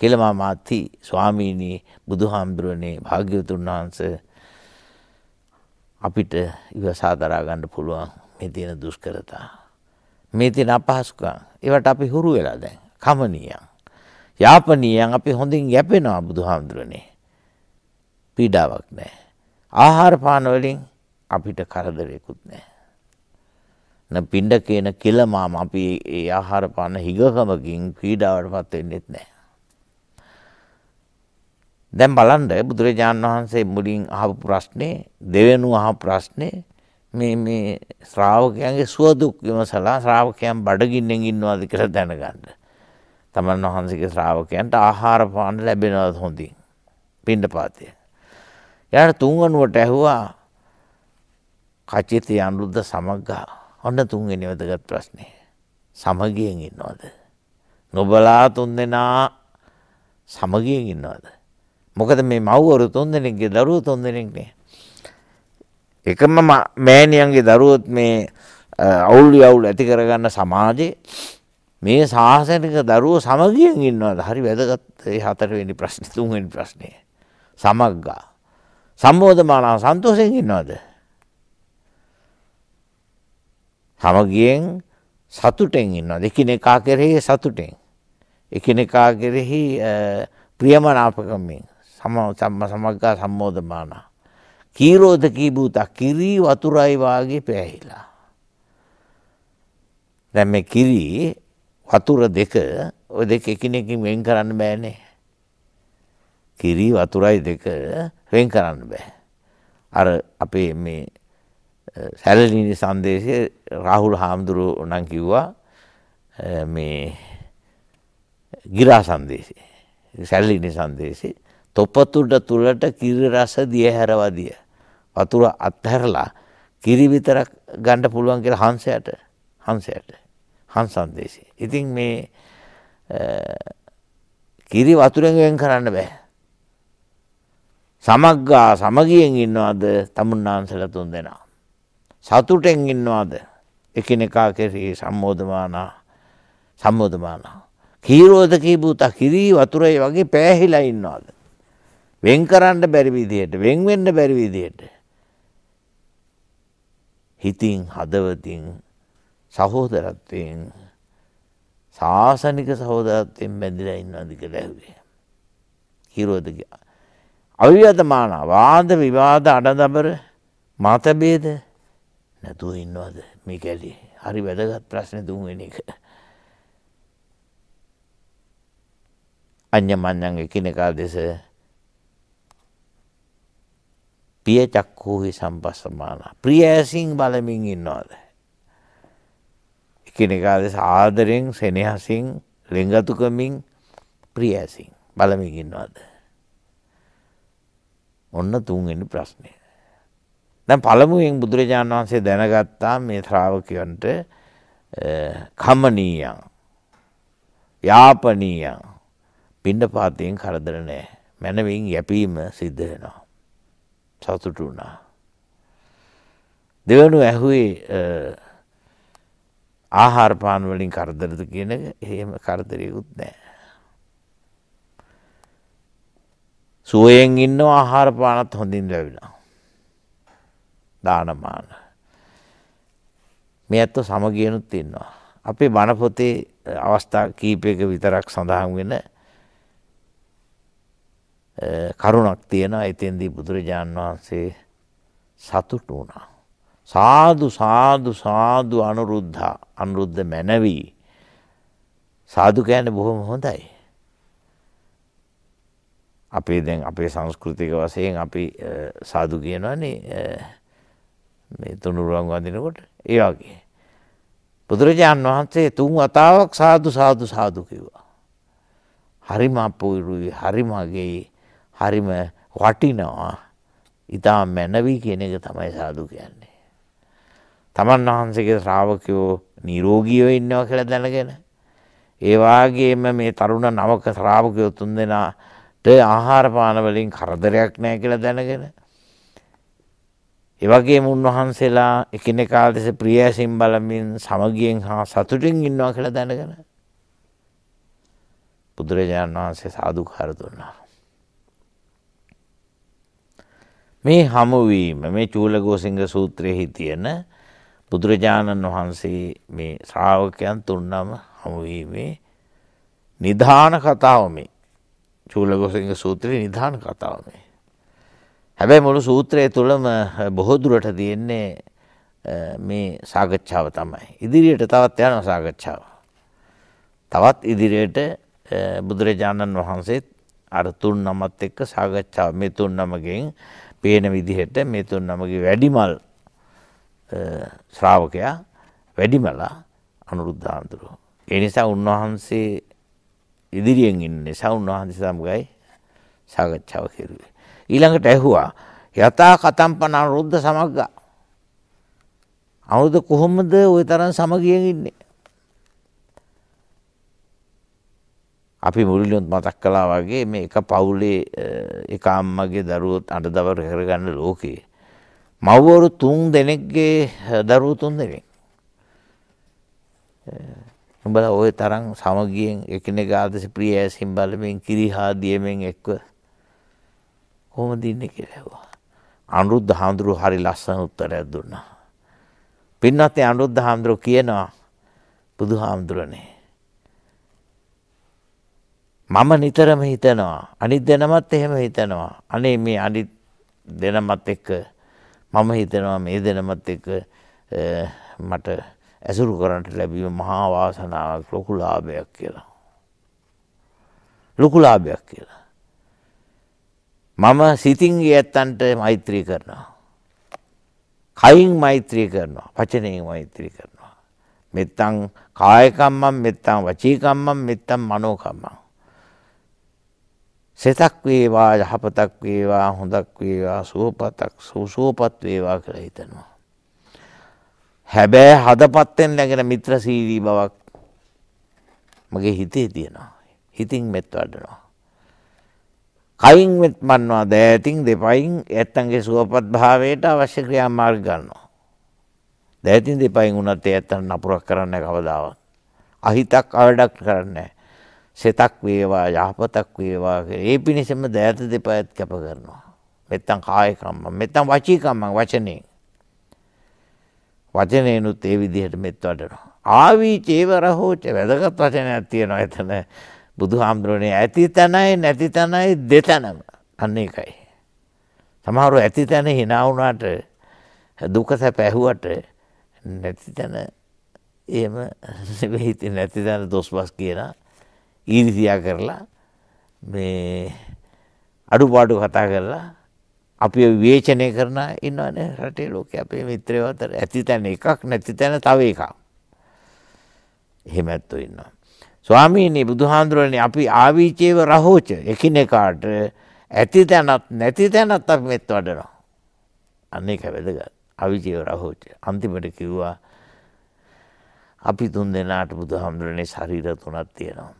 S2: කෙලමාමාත්ති ස්වාමීණී බුදුහාමුදුරුවනේ භාග්‍යවතුන් වහන්ස අපිට ඉව සාදරාගණ්ඩ පුළුවන් මේ තියෙන දුෂ්කරතා. මේ තියෙන අපහස්කන් ඒවට අපි හුරු වෙලා දැන්. කමනියන්. යාපනියන් අපි හොඳින් යැපෙනවා බුදුහාමුදුරනේ. පීඩාවක් නැහැ. ආහාර පාන වලින් අපිට කරදරයකුත් නැහැ. න පින්ඩ කියන කිලමාම අපි ඒ ආහාර පාන හිගකමකින් පීඩාවටපත් වෙන්නෙත් නැහැ. දැන් බලන්න බුදුරජාණන් වහන්සේ මුලින් අහපු ප්‍රශ්නේ දෙවෙනුව අහපු ප්‍රශ්නේ මේ මේ ශ්‍රාවකයන්ගේ සුව දුක් විමසලා ශ්‍රාවකයන් බඩගින්නෙන් ඉන්නවාද කියලා දැනගන්න. තමන් වහන්සේගේ ශ්‍රාවකයන්ට ආහාර පාන ලැබෙනවද හොඳින්. පිණ්ඩපාතය. යාට තුන්වනුවට ඇහුවා කචිතය අනුරුද්ධ සමග්ගා. ඔන්න තුන්වෙනි වැදගත් ප්‍රශ්නේ. සමගියෙන් ඉන්නවද? නොබලා තුන්දෙනා සමගියෙන් ඉන්නවද? මොකද මේ මව්වරු තුන්දෙනෙක්ගේ දරුවෝ තුන්දෙනෙක්නේ. එකම මෑණියන්ගේ දරුවොත් මේ අවුල් යවුල් ඇති කරගන්න සමාජයේ මේ සාසනික දරුවෝ සමගියෙන් ඉන්නවද? හරි වැදගත් ඒ හතරවෙනි ප්‍රශ්නේ තුන්වෙනි ප්‍රශ්නේ. සමග්ගා. සම්බෝධමානාව සන්තෝෂයෙන් ඉන්නවද? සමගියෙන් සතුටෙන් ඉන්නවද? එකිනෙකා කෙරෙහි සතුටෙන්. එකිනෙකා කෙරෙහි ප්‍රියමනාපකමින් සම සම්මග්ගා සම්බෝධමානාව කීරෝධකී භූතක් කිරී වතුරයි වාගේ පෑහිලා. දැන් මේ කිරි වතුර දෙක ඔය දෙක එකිනෙකින් වෙන් කරන්න බෑනේ. කිරි වතුරයි දෙක වෙන් කරන්න බෑ. අර අපේ මේ සැලලිනි සංදේශයේ රාහුල් හාමුදුරුවෝ නම් කිව්වා මේ ගිරා සංදේශේ සැලලිනි සංදේශේ තොපතුඩ තුලට කිරි රස දියහැරවදිය වතුර අත්හැරලා කිරි විතරක් ගන්න පුළුවන් කියලා හංසයට හංසයට හංස සංදේශේ. ඉතින් මේ කිරි වතුරෙන් වෙන් කරන්න බෑ. සමග්ගා සමගියෙන් ඉන්නවද තමුන්නාන්සලා තුන් දෙනා. සතුටෙන් ඉන්නවද එකිනෙකා කෙරෙහි සම්මෝධමානා සම්මෝධමානා. කීරෝධ කීබූතා කිරි වතුරයි වගේ පෑහිලා ඉන්නවද. වෙන් කරන්න බැරි විදියට වෙන් වෙන්න බැරි විදියට. හිතින් හදවතින් සහෝදරත්වයෙන් ශාසනික සහෝදරත්වයෙන් බැඳිලා ඉන්නවද කියලා ඇහුවේ. හිරෝදගේ අවිවාදමාන වාද විවාද අඩදබර මතභේද නැතුව ඉන්නවද මේ කැලේ. හරි වැදගත් ප්‍රශ්න තුන්වෙනි එක. අඤ්ඤමඤ්ඤං එකිනෙකා දෙස පිය චක්කූහි සම්පස්සමානා. ප්‍රිය ඇසින් බලමින් ඉන්නවද. එකිනෙකාද ආදරෙන් සෙනෙහසින් ලෙංගතුකමින් ප්‍රිය ඇසින් බලමින් ඉන්නවද. ඔන්න තුන්වෙනි ප්‍රශ්නය. දැන් පළමුවෙන් බුදුරජාණන් වහන්සේ දැනගත්තා මේ ශ්‍රාවකයන්ට කමනීයන් යාපනීයන් පිණ්ඩපාතයෙන් කරදර නෑ මැනවින් යැපීම සිද්ධ වෙනවා. සතුටු වුණා. දෙවනු ඇහුවේ ආහාරපාන වලින් කරදරද කියන එහෙම කරදරයකුත් නෑ. සුවයෙන් ඉන්න ආහාරපානත් හොඳින් ලැබිලා. දානමාන. මේ ඇත්ත සමගියනුත් ඉන්නවා. අපේ බණපොතේ අවස්ථා කීපයක විතරක් සඳහන් වෙන කරුණක් තියෙනවා. එතෙන්දී බුදුරජාන් වහන්සේ සතුටු වුණා. සාදු සාදු සාදු අනුරුද්ධා අනුරුද්ධ මැනවි. සාදු කියන්නේ බොහොම හොඳයි. අපේ දැන් අපේ සංස්කෘතික වශයෙන් අපි සාදු කියනවනේ මේ තුනුරුවන් වඳිනකොට ඒ වගේ. බුදුරජාන් වහන්සේ තුන් වතාවක් සාදු සාදු සාදු කිව්වා. හරිම අපූරුයි හරිම අගේ හරිම වටිනවා. ඉතා මැනවී කියන එක තමයි සාදු කියන්නේ. තමන් වහන්සේගේ ශ්‍රාවකයෝ නිරෝගීව ඉන්නවා කියලා දැනගෙන. ඒවාගේම මේ තරුණ නවක ශ්‍රාවකයෝ තුන් දෙනාට ආහාරපානවලින් කරදරයක් නෑ කියලා දැනගෙන. එවගේ උන්වහන්සේලා එකනෙකා දෙස ප්‍රියසිම් බලමින් සමගියෙන් හා සතුටින් ඉන්නවා කියලා දැනගෙන. බුදුරජාණන් වහන්සේ සාධකාර දුන්නා. මේ හමුවීම මේ චූලගෝසිංහ සූත්‍රයෙහි තියෙන බුදුරජාණන් වහන්සේ මේ ශ්‍රාවකයන් තුන්නම හමුවීමේ නිධාන කතාව මේ චූලගෝසිංහ සූත්‍රයේ නිධාන කතාව මේ. හැබැයි මුළු සූත්‍රය තුළම බොහෝ දුරට තියෙන්නේ මේ සාකච්ඡාව තමයි. ඉදිරියට තවත් යනවා සාකච්ඡාව. තවත් ඉදිරියට බුදුරජාණන් වහන්සේත් අර තුන් නමත් එක්ක සාකච්ඡාව මේ තුන් නමගෙන් පේන විදිහට මේ තුන් නමගේ වැඩිමල් ශ්‍රාවකයා වැඩිමලා අනුරුද්ධාන්තුරු. ඒ නිසා උන්වහන්සේ ඉදිරියෙන් ඉන්න නිසා උන්වහන්සේ සමගයි සාකච්ඡාව කෙරුවේ. ඊළඟට ඇහුවා යථා කතම්පන අනුරුද්ධ සමග්ගා. අනුරුද්ධ කොහොමද ওই තරම් සමගියෙන් ඉන්නේ? අපි මුලින්ම මතක් කළා වගේ මේ එක පවුලේ එක අම්මගේ දරුවොත් අඬදවර කරගන්න ලෝකේ මව්වරු තුන් දෙනෙක්ගේ දරුවෝ තුන් දෙනෙක්. උඹලා ওই තරම් සමගියෙන් එකිනෙකා ආදේශ ප්‍රිය ඇසින් බලමින් කිරිහා දියමෙන් එක්ව කොහොමද ඉන්නේ කියලා ඇහුවා. අනුරුද්ධ හාමුදුරුවෝ හරි ලස්සන උත්තරයක් දුන්නා. පින්වත්නි අනුරුද්ධ හාමුදුරුවෝ කියනවා බුදුහාමුදුරනේ මම නිතරම හිතනවා අනිත් දෙනමත් එහෙම හිතනවා අනේ මේ අනිත් දෙනමත් එක්ක මම හිතනවා මේ දෙනමත් එක්ක මට ඇසුරු කරන්නට ලැබීම මහා වාසනාවක් ලොකු ලාභයක් කියලා. ලොකු ලාභයක් කියලා. මම සිතින්ගේ ඇත්තන්ට මෛත්‍රී කරනවා. කයින් මෛත්‍රී කරනවා වචනයෙන් මෛත්‍රී කරනවා. මෙත්තං කායකම්මම් මෙත්තං වචීකම්මම් මෙත්තං මනෝකම්මම්. සෙතක් වේවා යහපතක් වේවා හොඳක් වේවා සුවපතක් සුසුවපත් වේවා කියලා හිතනවා. හැබැයි හදපත්තෙන් නැගෙන මිත්‍ර සීදී බවක් මගේ හිතේ තියෙනවා. හිතින් මෙත් වඩනවා. කයින් මෙත් මන්නවා දෑතින් දෙපයින් ඇත්තන්ගේ සුවපත් භාවයට අවශ්‍ය ක්‍රියා මාර්ග ගන්නවා. දෑතින් දෙපයින් වුණත් ඒ ඇත්තන් නපුරක් කරන්න කවදාවත්. අහිතක් අවඩක් කරන්නේ සෙතක් වේවා යහපතක් වේවා ඒ පිණිසම දෑත දෙපයත් කැප කරනවා. නැත්තම් කාය කම්ම, නැත්තම් වචී කම්ම වචනේ. වචනේනුත් ඒ විදිහට මෙත් වඩනවා. ආවී චේවරහෝච වැදගත් වචනයක් තියෙනවා එතන. බුදුහාමුදුරනේ ඇති තැනයි නැති තැනයි දෙතැනම. අන්න ඒකයි. සමහරව ඇති තැන hina වුණාට දුක සැප ඇහුවට නැති තැන එහෙම නෙවෙයි නැති තැන දොස්බස් කියනා ඊරිසියා කරලා මේ අඩුපාඩු කතා කරලා අපි විවේචනය කරන ඉන්නවනේ රටේ ලෝකේ අපේ මිත්‍රයෝ අතර ඇති තැන එකක් නැති තැන තව එකක්. එහෙම ඇත්තෝ ඉන්නවා. ස්වාමීනි බුදුහාඳුරනේ අපි ආවිචේව රහෝච එකිනෙකාට ඇති තැනත් නැති තැනත් අපි මෙත් වඩනවා. අන්න ඒක වැදගත්. ආවිචේව රහෝච අන්තිමට කිව්වා අපි තුන් දෙනාට බුදුහාඳුරනේ ශරීර තුනක් තියෙනවා.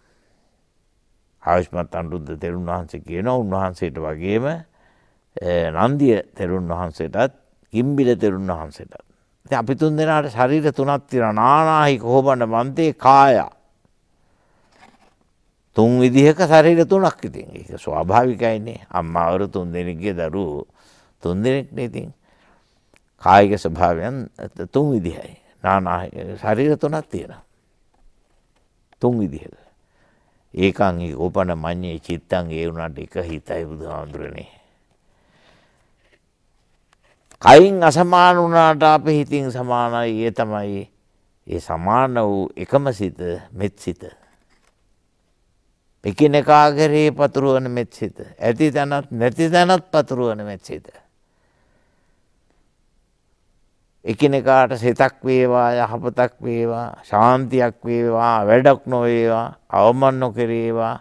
S2: ආයුෂ්මත් අනුරුද්ධ තෙරුන් වහන්සේ කියනවා උන්වහන්සේට වගේම නන්දිය තෙරුන් වහන්සේටත් කිම්බිල තෙරුන් වහන්සේටත්. ඉතින් අපි තුන් දෙනාට ශරීර තුනක් තියෙනවා නානාහි කොහොබන මන්තේ කාය. තුන් විදිහක ශරීර තුනක් ඉතින් ඒක ස්වාභාවිකයිනේ. අම්මාවරු තුන් දෙනෙක්ගේ දරුවෝ තුන් දෙනෙක්නේ ඉතින්. කායික ස්වභාවයන් තුන් විදිහයි. නානාහි ශරීර තුනක් තියෙනවා. තුන් විදිහක. ඒකං ඒකෝපන මඤ්ඤේ චිත්තං ඒ උනාට එක හිතයි බුදුහාමුදුරනේ. කයින් අසමාන වුණාට අපේ හිතින් සමානයි ඒ තමයි ඒ සමාන වූ එකම සිත මෙත් සිත. එකිනෙකා කරේ පතුරවන මෙත් සිත. ඇති තැනත් නැති තැනත් පතුරවන මෙත් සිත. එකිනෙකාට සිතක් වේවා යහපතක් වේවා ශාන්තියක් වේවා වැඩක් නොවේවා අවමන් නොකරේවා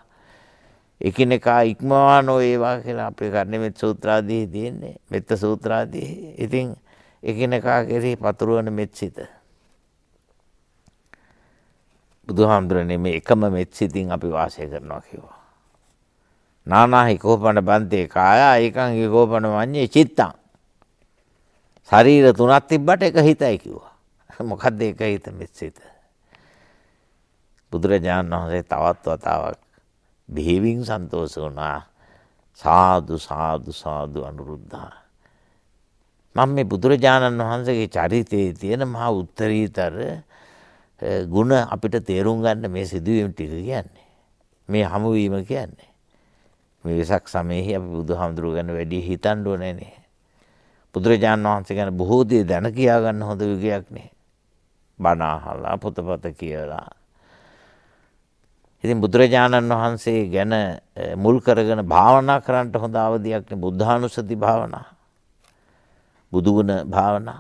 S2: එකිනෙකා ඉක්මවා නොවේවා කියලා අපේ කර්ණිමෙත් සූත්‍රාදී තියෙන්නේ මෙත්ත සූත්‍රාදී. ඉතින් එකිනෙකා කෙරෙහි පතුරවන මෙත් සිත. බුදුහාමුදුරනේ මේ එකම මෙත් සිතින් අපි වාසය කරනවා කිව්වා. නානා හිකෝපන බන්තේ කාය ඒකං හිකෝපන වඤ්ඤේ චිත්තං ශරීර තුනක් තිබ්බට එක හිතයි කිව්වා. මොකක්ද ඒක හිත මෙච්චිත. බුදුරජාණන් වහන්සේ තවත් වතාවක් බිහිවින් සන්තෝෂ වුණා. සාදු සාදු සාදු අනුරුද්ධා. මම මේ බුදුරජාණන් වහන්සේගේ චරිතයේ තියෙන මහා උත්තරීතර ගුණ අපිට තේරුම් ගන්න මේ සිදුවීම් ටික කියන්නේ. මේ හමුවීම කියන්නේ. මේ වෙසක් සමයෙහි අපි බුදුහාමුදුරුවෝ ගැන වැඩි හිතන්න ඕනේ නේ. බුදුරජාණන් වහන්සේ ගැන බොහෝ දේ දැන කියා ගන්න හොඳ යුගයක් නේ. බණ අහලා පොතපත කියලා. ඉතින් බුදුරජාණන් වහන්සේ ගැන මුල් කරගෙන භාවනා කරන්න හොඳ අවධියක් නේ බුද්ධානුස්සති භාවනා. බුදු ගුණ භාවනා.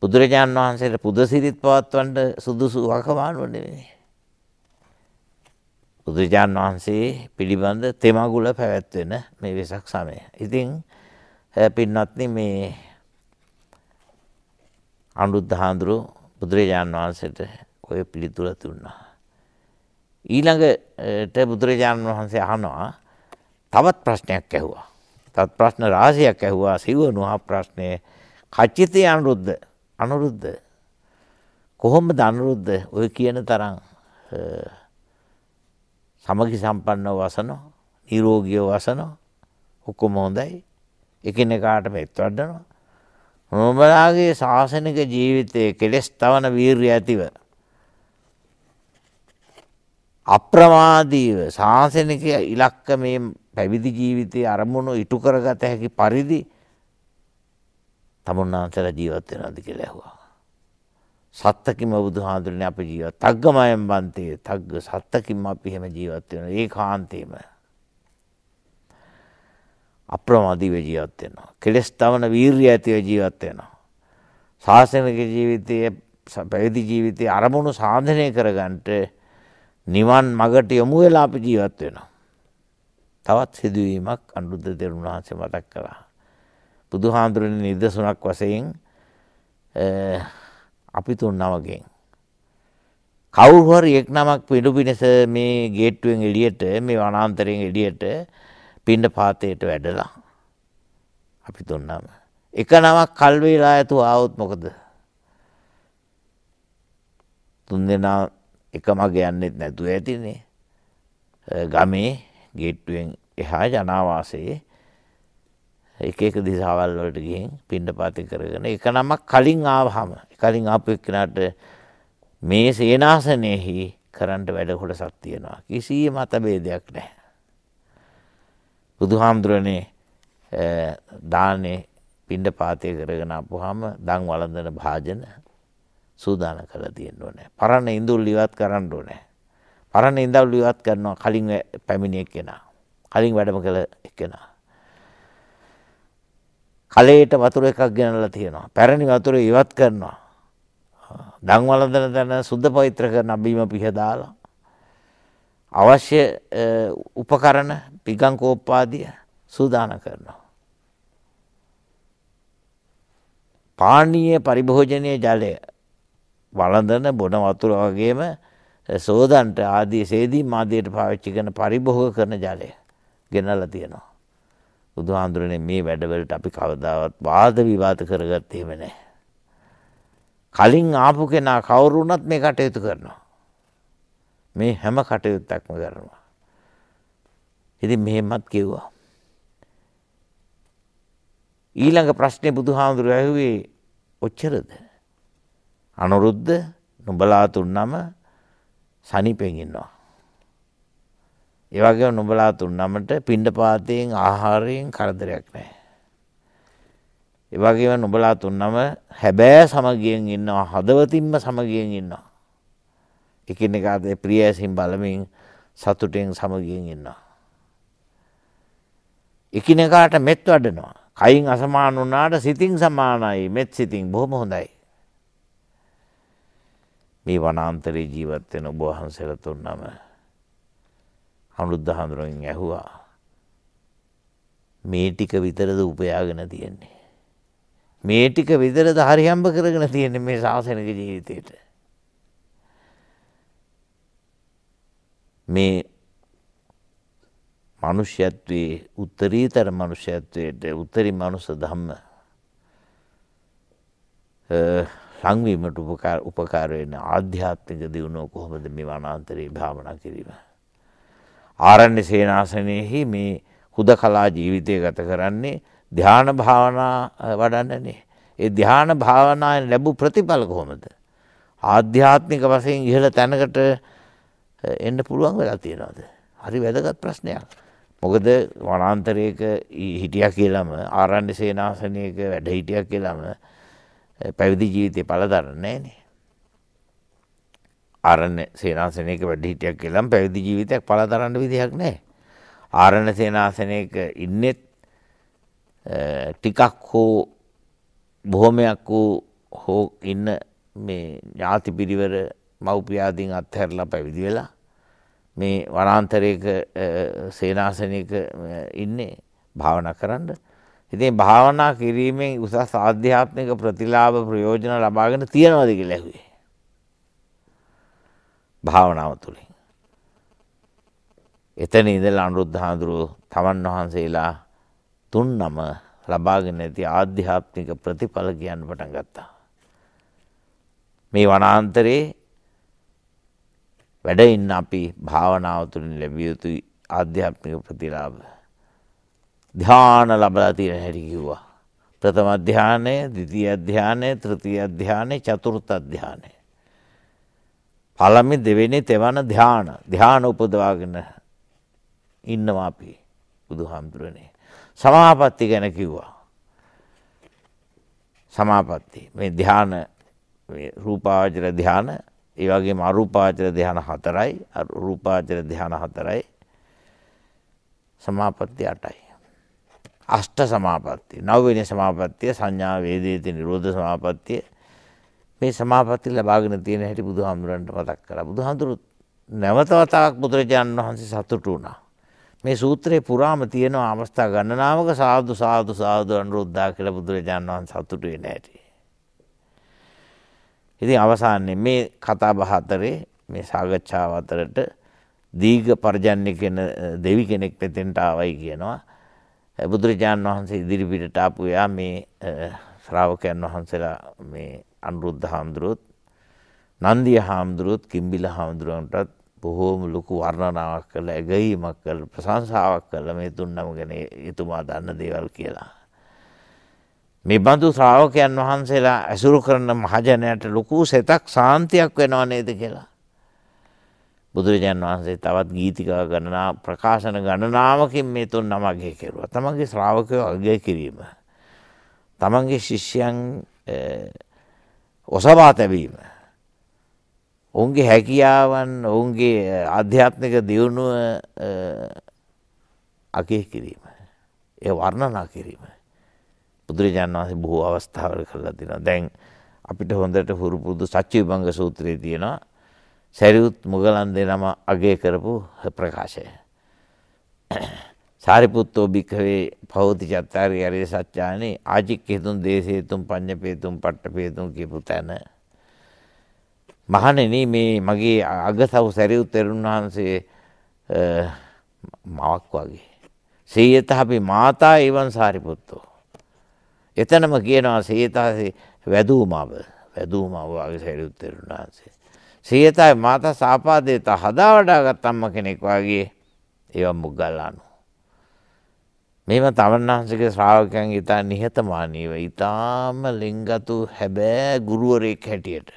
S2: බුදුරජාණන් වහන්සේට පුද සිරිත් පවත්වන්න සුදුසු වකවානුව නෙවෙයි. බුදුරජාණන් වහන්සේ පිළිබඳ තෙමගුල පැවැත්වෙන මේ වෙසක් සමය. ඉතින් පින්වත්නි මේ අනුරුද්ධ හාමුදුරු බුදුරජාණන් වහන්සේට ඔය පිළිතුර දුන්නා. ඊළඟට බුදුරජාණන් වහන්සේ අහනවා තවත් ප්‍රශ්නයක් ඇහුවා. තවත් ප්‍රශ්න රාශියක් ඇහුවා. සිවණුහා ප්‍රශ්නේ කච්චිතේ අනුරුද්ධ අනුරුද්ධ කොහොමද අනුරුද්ධ ඔය කියන තරම් සමගි සම්පන්නව වසනෝ නිරෝගීව වසනෝ ඔක්කොම හොඳයි එකිනෙකාට මෙත් වඩනවා. නොබලාගේ ශාසනික ජීවිතයේ කෙලෙස් තවන වීර්ය ඇතිව. අප්‍රමාදීව ශාසනික ඉලක්ක මේ පැවිදි ජීවිතයේ අරමුණු ඉටු කරගත හැකි පරිදි තමුන්නාන්සල ජීවත් වෙනවද කියලා ඇහුවා. සත්තකිම බුදුහාඳුරනේ අපි ජීවත්. තග්ගමයන් බන්තේ තග්ග සත්තකින් අපි හැම ජීවත් වෙනවා. ඒකාන්තේම. අප්‍රමාදීව ජීවත් වෙනවා. කෙලෙස් තවන වීරිය ඇතිව ජීවත් වෙනවා. ශාසනික ජීවිතයේ පැවිදි ජීවිතයේ අරමුණු සාධනය කරගන්නට නිවන් මගට යොමු වෙලා අපි ජීවත් වෙනවා. තවත් සිදුවීමක් අනුරුද්ධ තෙරුණ වහන්සේ මතක් කළා. බුදුහාඳුරණ නිදසුනක් වශයෙන් අපි තුන් නමගෙන් කවුරු හරි එක් නමක් පිඩු පිණිස මේ ගේට්ටුවෙන් එළියට මේ වනාන්තරයෙන් එළියට පිණ්ඩ පාතයට වැඩලා අපි දුන්නම. එක නමක් කල්වේලා ඇතු ආවුත් මොකද. තුන් දෙනා එක මග යන්නෙත් නැතුව ඇතිනේ. ගමේ ගේට්ටුවෙන් එහා ජනාවාසයේ එක එක දිසාවල් වලට ගිහින් පිණ්ඩපාතේ කරගෙන එක නමක් කලින් ආවහම කලින් ආපු එක්කනට මේ සේනාසනයේහි කරන්න වැඩ කොටසක් තියෙනවා කිසිම මතභේදයක් නැහැ බුදුහාමුදුරනේ දානේ පින්ඩ පාතය කරගෙන අපහම දං වලඳන භාජන සූදාන කළ තියෙන්න්න ඕනෑ. පරණ ඉඳුල් ලිවත් කරන්න ඕනෑ. පරණ ඉඳව් ලිවත් කරනවා කලින් පැමිණියක් කෙනා. කලින් වැඩම කළ එක්කෙනා. කලේට වතුර එකක් ගෙනල තියෙනවා. පැරණි වතුර ඉවත් කරනවා. දංවලදන තැන සුද්ධ පවිත්‍ර කරන බීම පිහදාලා අවශ්‍ය උපකරණ පිගං කෝප්පාදිය සූදානම් කරනවා. පානීය පරිභෝජනීය ජලය වළඳන බොන වතුර වගේම සෝදන්ට ආදී සේදී මාදයට පාවිච්චි කරන පරිභෝග කරන ජලය ගෙනල්ලා තියෙනවා. බුදුහාඳුරනේ මේ වැඩවලට අපි කවදාවත් වාද විවාද කරගත්තේ නැහැ. කලින් ආපු කෙනා කවුරු වුණත් මේ කටයුතු කරනවා. මේ හැම කටයුත්තක්ම කරනවා. ඉතින් මෙහෙමත් කිව්වා. ඊළඟ ප්‍රශ්නේ බුදුහාමුදුරුවෝ ඇහුවේ ඔච්චරද? අනුරුද්ධ නුඹලා තුන්නම සනීපෙන් ඉන්නවා. ඒ වගේම නුඹලා තුන්නමට පිණ්ඩපාතයෙන් ආහාරයෙන් කරදරයක් නැහැ. ඒ වගේම නුඹලා තුන්නම හැබෑ සමගියෙන් ඉන්නවා හදවතින්ම සමගියෙන් ඉන්නවා. එකිනෙකාට ප්‍රිය ඇසින් බලමින් සතුටෙන් සමගියෙන් ඉන්නවා. එකිනෙකාට මෙත් වඩනවා. කයින් අසමාන වුණාට සිතින් සමානයි. මෙත් සිතින් බොහොම හොඳයි. මේ වනාන්තරේ ජීවත් වෙන ඔබ වහන්සේලා තුන්නම අනුරුද්ධ හඳුරෙන් ඇහුවා. මේ ටික විතරද උපයාගෙන තියෙන්නේ. මේ ටික විතරද හරියම්බ කරගෙන තියෙන්නේ මේ ශාසනික ජීවිතේට. මේ මනුෂ්‍යත්වයේ උත්තරීතර මනුෂ්‍යත්වයට උත්තරි මනුස ධම්ම සංවීමට උපකාර උපකාර වෙන ආධ්‍යාත්මික දියුණුව කොහොමද මේ වනාන්තරේ භාවනා කිරීම ආරණ්‍ය සේනාසනයේහි මේ හුදකලා ජීවිතය ගත කරන්නේ ධ්‍යාන භාවනා වඩන්නනේ ඒ ධ්‍යාන භාවනාවෙන් ලැබූ ප්‍රතිඵල කොහොමද ආධ්‍යාත්මික වශයෙන් ඉහළ තැනකට එන්න පුළුවන් වෙලා තියෙනවද? හරි වැදගත් ප්‍රශ්නයක්. මොකද වනාන්තරයක හිටියා කියලාම ආරණ්‍ය සේනාසනයක වැඩ හිටියා කියලාම පැවිදි ජීවිතේ පළදරන්නේ නැහනේ. ආරණ්‍ය සේනාසනයක වැඩ හිටියා කියලාම පැවිදි ජීවිතයක් පළදරන්න විදිහක් නැහැ. ආරණ්‍ය සේනාසනයක ඉන්නෙත් ටිකක් හෝ බොහොමයක් හෝ ඉන්න මේ ඥාති පිරිවර මව්පියාදීන් අත්හැරලා පැවිදි වෙලා මේ වනාන්තරයක සේනාසනයක ඉන්නේ භාවනා කරන්න. ඉතින් භාවනා කිරීමෙන් උසස් ආධ්‍යාත්මික ප්‍රතිලාභ ප්‍රයෝජන ලබාගෙන තියනවාද කියලා ඇහුවේ. භාවනාව තුළින්. එතන ඉඳලා අනුරුද්ධ හාමුදුරුව තමන් වහන්සේලා තුන්නම ලබාගෙන ඇති ආධ්‍යාත්මික ප්‍රතිඵල කියන්න පටන් ගත්තා. මේ වනාන්තරේ වැඩ ඉන්න අපි භාවනාව තුළින් ලැබිය යුතු ආධ්‍යාත්මික ප්‍රතිලාභ. ධ්‍යාන ලබලා තියෙන හැටි කිව්වා. ප්‍රථම අධ්‍යානය, ද්විතීය අධ්‍යානය, තෘතීය අධ්‍යානය, චතුර්ථ අධ්‍යානය. පළමි දෙවෙනි තෙවන ධ්‍යාන, ධ්‍යාන උපදවාගෙන ඉන්නවා අපි බුදුහාමුදුරනේ. සමාපatti ගැන කිව්වා. සමාපatti මේ ධ්‍යාන රූපාවචර ධ්‍යාන ඒ වගේම අරූපාවචර ධ්‍යාන හතරයි රූපාවචර ධ්‍යාන හතරයි සමාපatti 8යි අෂ්ට සමාපatti නවවෙනි සමාපත්තිය සංඥා වේදේති නිරෝධ සමාපත්තිය මේ සමාපatti ලබාගෙන තියෙන හැටි බුදුහාමුදුරන්ට මතක් කරා බුදුහාමුදුරු නැවත වතාවක් බුදුරජාණන් වහන්සේ සතුටු වුණා මේ සූත්‍රේ පුරාම තියෙන අවස්ථා ගණනාවක සාදු සාදු සාදු අනුරුද්ධා කියලා බුදුරජාණන් වහන්සේ සතුටු වෙන හැටි ඉතින් අවසානයේ මේ කතා බහ අතරේ මේ සාකච්ඡාව අතරට දීඝ පරජන්‍ය කියන දෙවි කෙනෙක් මෙතෙන්ට ආවයි කියනවා. බුදුරජාණන් වහන්සේ ඉදිරිපිටට ආපු එයා මේ ශ්‍රාවකයන් වහන්සේලා මේ අනුරුද්ධ හාමුදුරුවොත් නන්දිය හාමුදුරුවොත් කිම්බිල හාමුදුරුවන්ටත් බොහෝම ලොකු වර්ණනාවක් කරලා ඇගීමක් කරලා ප්‍රශංසාවක් කරලා මේ තුන්නම ගැන එතුමා දන්න දේවල් කියලා. මෙබඳු ශ්‍රාවකයන් වහන්සේලා ඇසුරු කරන මහජනයට ලොකු සෙතක් සාන්තියක් වෙනවා නේද කියලා. බුදුරජාන් වහන්සේ තවත් ගීතිකා ගණනා ප්‍රකාශන ගණනාවකින් මේ තුන් නම අගය කෙරුවා. තමන්ගේ ශ්‍රාවකයෝ අගය කිරීම. තමන්ගේ ශිෂ්‍යයන් ඔසවා තැබීම. ඔවුන්ගේ හැකියාවන් ඔවුන්ගේ අධ්‍යාත්මික දියුණුව අගය කිරීම. ඒ වර්ණනා කිරීම. බුදුරජාණන් වහන්සේ බොහෝ අවස්ථාවල කරලා දෙනවා. දැන් අපිට හොඳට හුරු පුරුදු සච්චිවිභංග සූත්‍රයේ තියෙනවා සරියුත් මුගලන් දෙනම අගය කරපු ප්‍රකාශය. සාරිපුත්තෝ භික්ඛවේ පෞති චත්තාරි අරිය සත්‍යානි ආජික්කේතුම් දේසේතුම් පඤ්ඤපේතුම් පට්ඨපේතුම් කියපු තැන. මහණෙනි මේ මගේ අගසව් සරියුත් තෙරුන් වහන්සේ මවක් වගේ. සීයතහපි මාතා එවන් සාරිපුත්තෝ එතනම කියනවා සීතාසේ වැදූමව වැදූමව වගේ සැරියුත්තරුන් වහන්සේ. සීතයි මාත සාපාදේත හදා වඩාගත් අම්ම කෙනෙක් වගේ ඒවා මුගල්ලානු. මේම තමන්හන්සගේ ශ්‍රාවකයන් ඉතා නිහතමානීව ඉතාම ලිංගතු හැබෑ ගුරුවරයෙක් හැටියට.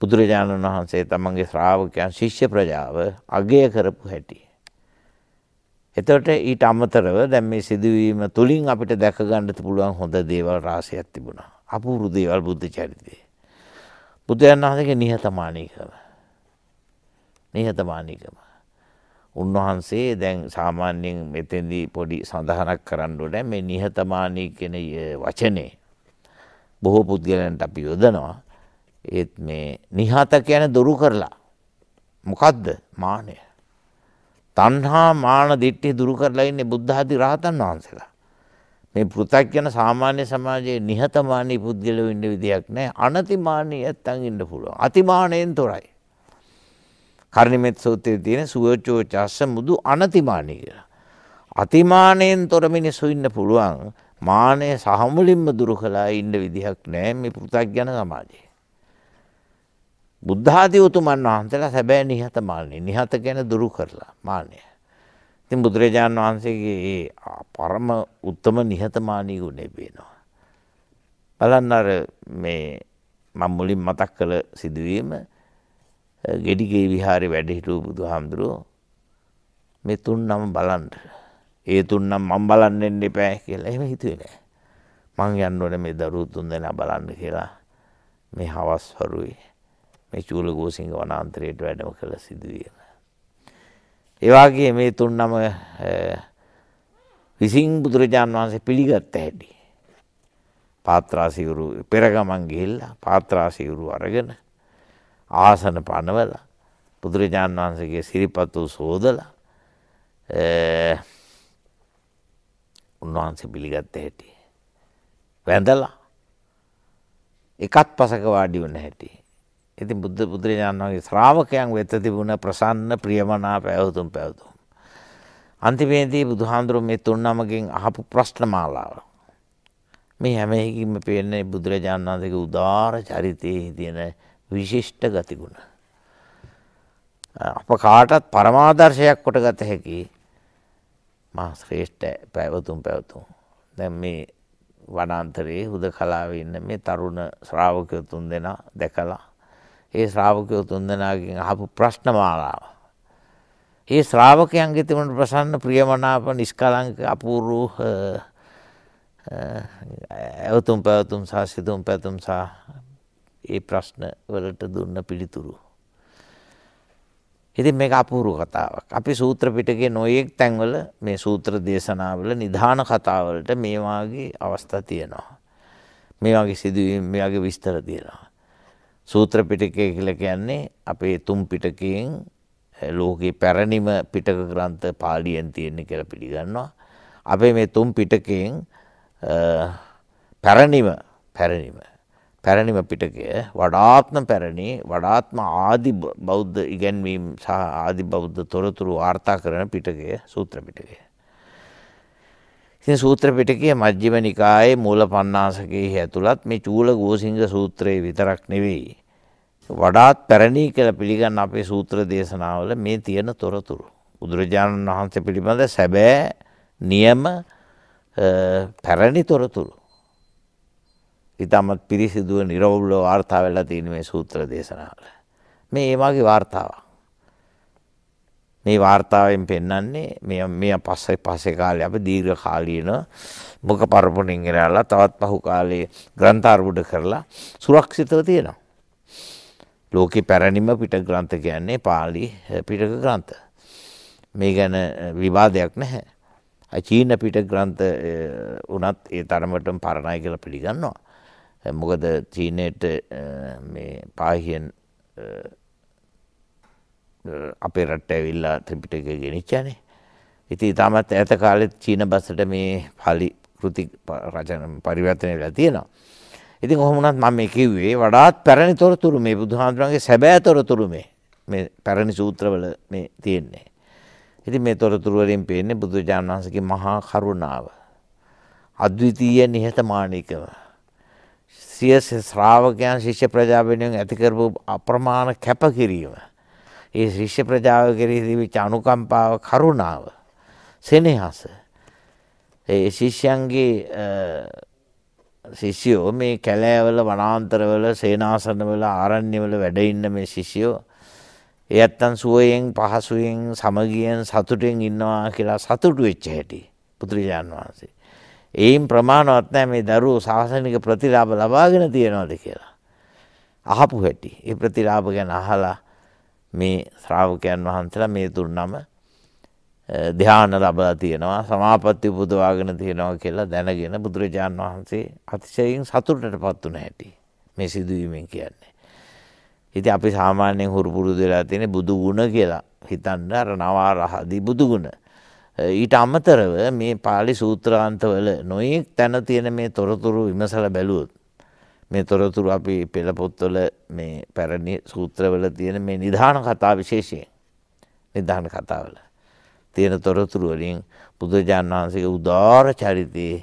S2: බුදුරජාණන් වහන්සේ තමන්ගේ ශ්‍රාවකයන් ශිෂ්‍ය ප්‍රජාව අගය කරපු හැටි. එතකොට ඊට අමතරව දැන් මේ සිදුවීම තුලින් අපිට දැක ගන්න පුළුවන් හොඳ දේවල් රාශියක් තිබුණා. අපූර්ව දේවල් බුද්ධ චරිතයේ. බුදුන් වහන්සේගේ නිහතමානීකම. නිහතමානීකම. උන්වහන්සේ දැන් සාමාන්‍යයෙන් මෙතෙන්දී පොඩි සඳහනක් කරන්න ඕනේ මේ නිහතමානී කියන වචනේ. බොහෝ පුද්ගලයන්ට අපි යොදනවා. ඒත් මේ නිහත කියන්නේ දුරු කරලා. මොකද්ද? මානය. තණ්හා මාන දිට්ඨිය දුරු කරලා ඉන්නේ බුද්ධ ආදී රහතන් වහන්සේලා. මේ පෘථග්ජන සාමාන්‍ය සමාජයේ නිහතමානී පුද්ගලයෝ ඉන්න විදියක් නැහැ. අනතිමානී ඇත්තන් ඉන්න පුළුවන්. අතිමානයෙන් තොරයි. කර්ණිමෙත් සූත්‍රයේ තියෙන සුවචෝ චස්ස මුදු අනතිමානී කියලා. අතිමානයෙන් තොර මිනිස්සු ඉන්න පුළුවන්. මානය සහමුලින්ම දුරු කළා ඉන්න විදිහක් නැහැ මේ පෘථග්ජන සමාජයේ. බුද්ධාදී උතුමන් වහන්සේලා සැබෑ නිහත මාන්නේ නිහත ගැන දුරු කරලා මාන්නය. ඉතින් බුදුරජාණන් වහන්සේගේ ඒ පරම උත්තම නිහතමානී ගුණේ පේනවා. බලන්න අර මේ මම මුලින් මතක් කළ සිදුවීම ගෙඩිගේ විහාරේ වැඩ හිටපු බුදුහාමුදුරුවෝ මේ තුන් නම බලන්න. ඒ තුන් නම් මම බලන්න එන්න එපා කියලා එහෙම හිතුවේ නෑ. මං යන්න ඕනේ මේ දරුවෝ තුන් දෙනා බලන්න කියලා මේ හවස් වරුවේ මේ චූලගෝසිංහ වනාන්තරයට වැඩම කළ සිදුවියන. ඒවාගේ මේ තුන් නම විසින් බුදුරජාණන් වහන්සේ පිළිගත්ත හැටි. පාත්‍රාසිවුරු පෙරගමන් ගිහිල්ලා පාත්‍රාසිවුරු අරගෙන ආසන පනවල බුදුරජාණන් වහන්සේගේ සිරිපත් වූ සෝදලා උන්වහන්සේ පිළිගත්ත හැටි. වැඳලා එකත් පසක වාඩි වුණ හැටි. ඉතින් බුද්ධ බුදුරජාණන් වගේ ශ්‍රාවකයන් වෙත තිබුණ ප්‍රසන්න ප්‍රියමනා පැවතුම් පැවතුම්. අන්තිමේදී බුදුහාමුදුරුව මේ තුන්නමකින් අහපු ප්‍රශ්න මාලාව. මේ හැම එකකින්ම පේන්නේ බුදුරජාණන් වහන්සේගේ උදාාර චරිතයේ තියෙන විශිෂ්ට ගතිගුණ. අප කාටත් පරමාදර්ශයක් කොටගත හැකි මා ශ්‍රේෂ්ඨ පැවතුම් පැවතුම්. දැන් මේ වනාන්තරයේ හුදකලාවේ ඉන්න මේ තරුණ ශ්‍රාවකයෝ තුන් දෙනා දැකලා ඒ ශ්‍රාවකයෝ තුන්දෙනාගෙන් අහපු ප්‍රශ්න මාලාව. ඒ ශ්‍රාවකයන්ගේ තිබුණ ප්‍රසන්න ප්‍රියමනාප නිෂ්කලංක අපූර්ව ඇවතුම් පැවතුම් සහ සිදුම් පැතුම් සහ ඒ ප්‍රශ්න වලට දුන්න පිළිතුරු. ඉතින් මේක අපූර්ව කතාවක්. අපි සූත්‍ර පිටකේ නොයෙක් තැන්වල මේ සූත්‍ර දේශනාවල නිධාන කතාවලට මේ වාගේ අවස්ථා තියෙනවා. මේ වගේ සිදුවීම් මේ වගේ විස්තර තියෙනවා. සූත්‍ර පිටකය කියලා කියන්නේ අපේ තුන් පිටකයෙන් ලෝකේ පැරණිම පිටක ග්‍රන්ථ පාලියෙන් තියෙන කියලා පිළිගන්නවා. අපේ මේ තුන් පිටකයෙන් පැරණිම පැරණිම පැරණිම පිටකය වඩාත්ම පැරණි වඩාත්ම ආදි බෞද්ධ ඉගැන්වීම් සහ ආදි බෞද්ධ තොරතුරු වාර්තා කරන පිටකය සූත්‍ර පිටකය. ඉතින් සූත්‍ර පිටකයේ මජ්ක්‍ධිම නිකායේ මූල පණ්ණාසකයේ ඇතුළත් මේ චූල ගෝසිංහ සූත්‍රයේ විතරක් නෙවෙයි වඩාත් පැරණි කියලා පිළිගන්න අපේ සූත්‍ර දේශනාවල මේ තියෙන තොරතුරු බුදුරජාණන් වහන්සේ පිළිබඳ සැබෑ නියම පැරණි තොරතුරු ඉතාමත් පිරිසිදුව නිරවුල්ලෝ වාර්තා වෙලා තියෙන මේ සූත්‍ර දේශනාවල මේ ඒ මාගේ වාර්තාවක් මේ වார்த்தාවෙන් පෙන්වන්නේ මේ මේ පස්සේ පස්සේ කාලේ අපි දීර්ඝ කාලීන මුඛ පරපුණින් ඉරලා තවත් පහු කාලේ ග්‍රන්ථ අර්බුද කරලා සුරක්ෂිතව තියෙනවා. ලෝකේ පැරණිම පිටක ග්‍රන්ථ කියන්නේ pāli පිටක ග්‍රන්ථ. මේ ගැන විවාදයක් නැහැ. චීන පිටක ග්‍රන්ථ වුණත් ඒ තරමටම පරණයි කියලා පිළිගන්නවා. මොකද චීනයේට මේ පාහියෙන් අපේ රට ඇවිල්ලා ත්‍රිපිටක ගෙනනිච්චානේ. ඉති ඉතාමත් ඇත කාලෙත් චීන බස්සට මේ පලි කෘති රජන පරිවර්තනය වෙලා තියෙනවා. ඉතින් ඔහොමනත් මම කිව්වේ වඩාත් පැරණි තොරතුරු මේ බුදුහාන්දුරන්ගේ සැබෑ තොරතුරු මේ මේ පැරණි සූත්‍රවල මේ තියෙන්නේ. ඉතින් මේ තොරතුරු වලින් පේන්නේ බුදුජානක වහන්සේගේ මහා කරුණාව. අද්විතීය නිහතමානීකම. සියස ශ්‍රාවකයන් ශිෂ්‍ය ප්‍රජාව වෙනුවෙන් ඇති කරපු අප්‍රමාණ කැපකිරීම. ඒ ශිෂ්‍ය ප්‍රජාව කෙරෙහි තිබිච්ච අනුකම්පාව කරුණාව සෙනෙහස ඒ ශිෂ්‍යයන්ගේ ශිෂ්‍යෝ මේ කැලෑවල වනාන්තරවල සේනාසනවල ආරණ්‍යවල වැඩ ඉන්න මේ ශිෂ්‍යෝ ඒ ඇත්තන් සුවයෙන් පහසුවෙන් සමගියෙන් සතුටෙන් ඉන්නවා කියලා සතුටු වෙච්ච හැටි පුදුරජාන් වහන්සේ. එයින් ප්‍රමාණවත් නැහැ මේ දරුවෝ සාසනික ප්‍රතිලාභ ලබාගෙන තියනවාද කියලා. අහපු හැටි. ඒ ප්‍රතිලාභ ගැන අහලා මේ ශ්‍රාවකයන් වහන්සලා මේ තුන්නම ධ්‍යාන ලබලා තියෙනවා සමාපatti උපදවාගෙන තියෙනවා කියලා දැනගෙන බුදුරජාන් වහන්සේ අතිශයින් සතුටටපත් වුණ හැටි මේ සිදුවීමෙන් කියන්නේ. ඉතින් අපි සාමාන්‍යයෙන් හුරු පුරුදු වෙලා තියෙන බුදු ගුණ කියලා හිතන්න අර නවාරහදී බුදු ගුණ. ඊට අමතරව මේ pāli සූත්‍රාන්තවල නොයෙක් තැන තියෙන මේ තොරතුරු විමසලා බැලුවොත් මේ තොරතුරු අපි පෙළ පොත්වල මේ පැරණි සූත්‍රවල තියෙන මේ නිධාන කතා විශේෂයෙන් නිධාන කතාවල තියෙන තොරතුරු වලින් බුදුජාන් වහන්සේගේ උදාාර චරිතයේ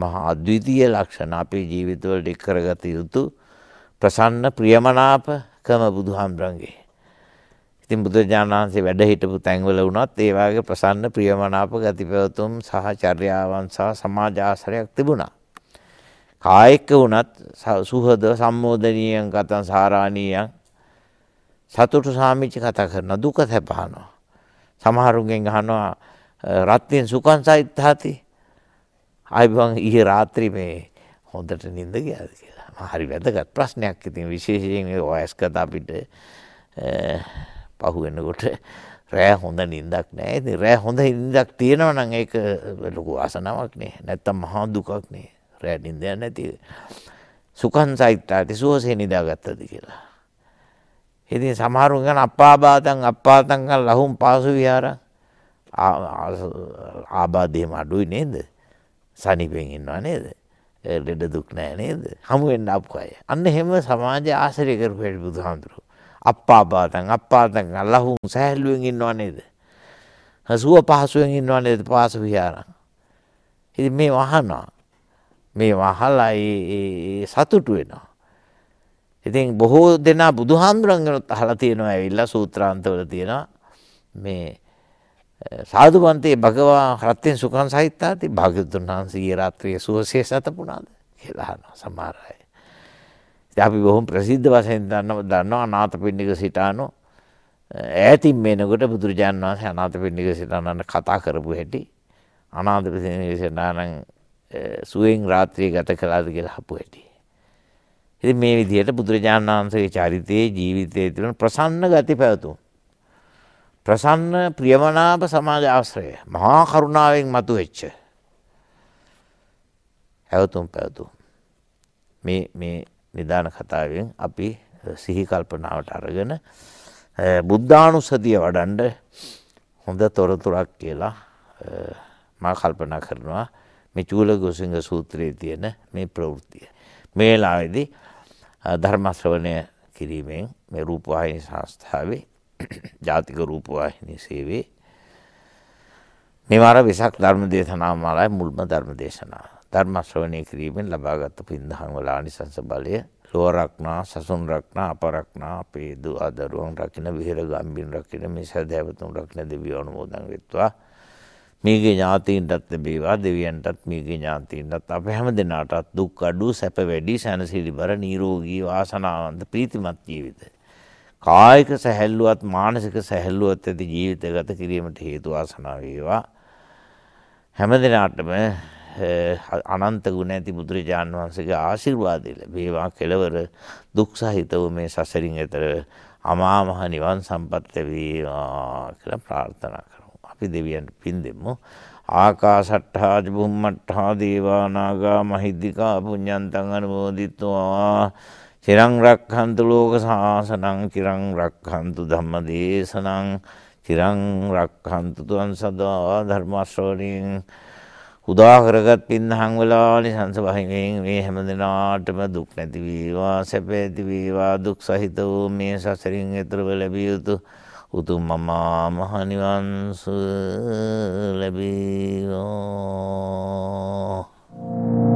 S2: මහා අද්විතීය ලක්ෂණ අපේ ජීවිතවලට එක් කරගත යුතු ප්‍රසන්න ප්‍රියමනාපකම බුදුහාමුදුරන්ගේ ඉතින් බුදුජාණන් වහන්සේ වැඩ හිටපු තැන්වල වුණත් ඒ වගේ ප්‍රසන්න ප්‍රියමනාප ගති පැවතුම් සහ චර්යාවන් සහ සමාජ ආශ්‍රයක් තිබුණා. කායික වුණත් සුහද සම්මෝධනීයන් කතන් සාරාණීයන් සතුටු සාමිච්චි කතා කරන දුක සැපහනවා. සමහරුගෙන් අහනවා රත්යෙන් සුකන් සයිත්හාති අයිබං ඊ රාත්‍රී මේ හොඳට නින්ද ගියාද කියලා. හරි වැදගත් ප්‍රශ්නයක් ඉතින් විශේෂයෙන් මේ වයස් කතා අපිට පහුවෙනකොට රෑ හොඳ නින්දක් නෑ. ඉතින් රෑ හොඳ නින්දක් තියෙනවා නම් ඒක ලොකු ආසනාවක් නේ. නැත්තම් මහා දුකක් නේ. රැට නිින්දයක් නැති සුකන් සයිට්ටාට සුවසේ නිදාගත්තද කියලා. ඉතින් සමහරුන් ගැන අප්පාබාතන් අප්පාතන්කල් ලහුම් පාසු විහාර ආබාධයම අඩුයි නේද සනිපෙන් ඉන්නවා නේද ලෙඩ දුක් නෑ නේද හමුවෙන් අප අය අන්න හෙම සමාජ ආසරය කර පෙට බුදුහාන්දුරු අප්පාබාතන් අප්පාතන් අල්ලහුම් සැහැල්ලුවෙන් ඉන්නවා නේද හසුව පහසුවෙන් ඉන්නවා නේද පාසු විහාරන් ඉති මේ වහනවා මේ වහලා ඒ සතුටු වෙනවා. ඉතින් බොහෝ දෙනා බුදුහාමුදුරන්ගෙනුත් අහලා තියෙනවා ඇවිල්ලා සූත්‍රාන්තවල තියෙනවා මේ සාධුවන්තේ භගවා රත්තෙන් සුඛං සහිතාති භාග්‍යවතුන් වහන්සේගේ රාත්‍රියේ සුවසේ සතපුණාද කියලා අහනවා සමහර අය. ඉතින් අපි බොහොම ප්‍රසිද්ධ වශයෙන් දන්නව දන්නවා අනාථපිණ්ඩික සිටානෝ ඈතින් මේනකොට බුදුරජාන් වහන්සේ අනාථපිණ්ඩික සිටානන්ට කතා කරපු හැටි අනාථපිණ්ඩික සිටානන් සුවෙන් රාත්‍රිය ගත කළාද කියලා අහපු හැටි. ඉතින් මේ විදිහට බුදුරජාණන් වහන්සේගේ චරිතයේ ජීවිතයේ තිබෙන ප්‍රසන්න ගති පැවතුම්. ප්‍රසන්න ප්‍රියමනාප සමාජ ආශ්‍රය මහා කරුණාවෙන් මතුවෙච්ච. පැවතුම් පැවතුම්. මේ මේ නිදාන කතාවෙන් අපි සිහි කල්පනාවට අරගෙන බුද්ධානුස්සතිය වඩන්ඩ හොඳ තොරතුරක් කියලා මා කල්පනා කරනවා මේ චූලගෝසුංග සූත්‍රයේ තියෙන මේ ප්‍රවෘත්තිය. මේ වෙලාවේදී ධර්ම ශ්‍රවණය කිරීමෙන් මේ රූපවාහිනී සංස්ථාවේ ජාතික රූපවාහිනී සේවයේ මෙවර විසක් ධර්ම දේශනා මාලාවේ මුල්ම ධර්ම දේශනාව. ධර්ම ශ්‍රවණය කිරීමෙන් ලබාගත් පින්දහම් වල ආනිසංස බලය ලෝ රක්නා සසුන් රක්නා අපරක්නා අපේ දු ආදරුවන් රකින්න විහෙර ගම්බින් රකින්න මේ සදැවතුන් රකින්න දෙවියන් මොදන් වෙත්වා මේකේ ඥාතීන්ටත් ලැබේවා දෙවියන්ටත් මේකේ ඥාතීන්ටත් අප හැම දෙනාටත් දුක් අඩු සැප වැඩි සැනසිලි බර නිරෝගී වාසනාවන්ත ප්‍රීතිමත් ජීවිතය කායික සැහැල්ලුවත් මානසික සැහැල්ලුවත් ඇති ජීවිත ගත කිරීමට හේතු වාසනා වේවා හැම දිනාටම අනන්ත ගුණ ඇති බුදුරජාන් වහන්සේගේ ආශිර්වාදය ලැබේවා කෙලවර දුක් සහිතව මේ සසරින් එතර අමා මහ නිවන් සම්පත් ලැබේවා කියලා ප්‍රාර්ථනා අපි දෙවියන්ට පින් දෙමු. ආකාසට්ඨාජ බුම්මට්ඨා දේවානාගා මහිද්దికා පුඤ්ඤන්තං අනුමෝදිත්වා චිරං රක්ඛන්තු ලෝක සාසනං චිරං රක්ඛන්තු ධම්ම දේශනං චිරං රක්ඛන්තු තුන් සදා ධර්ම ශ්‍රවණින් උදා කරගත් පින්දහම් වලානි සංස බහිමින් මේ හැම දිනාටම දුක් නැති වේවා සැප ඇති වේවා දුක් සහිත වූ මේ සසරින් ඈතව ලැබිය යුතු
S1: උතුම් මමා මහනිවන්ස ලැබීවා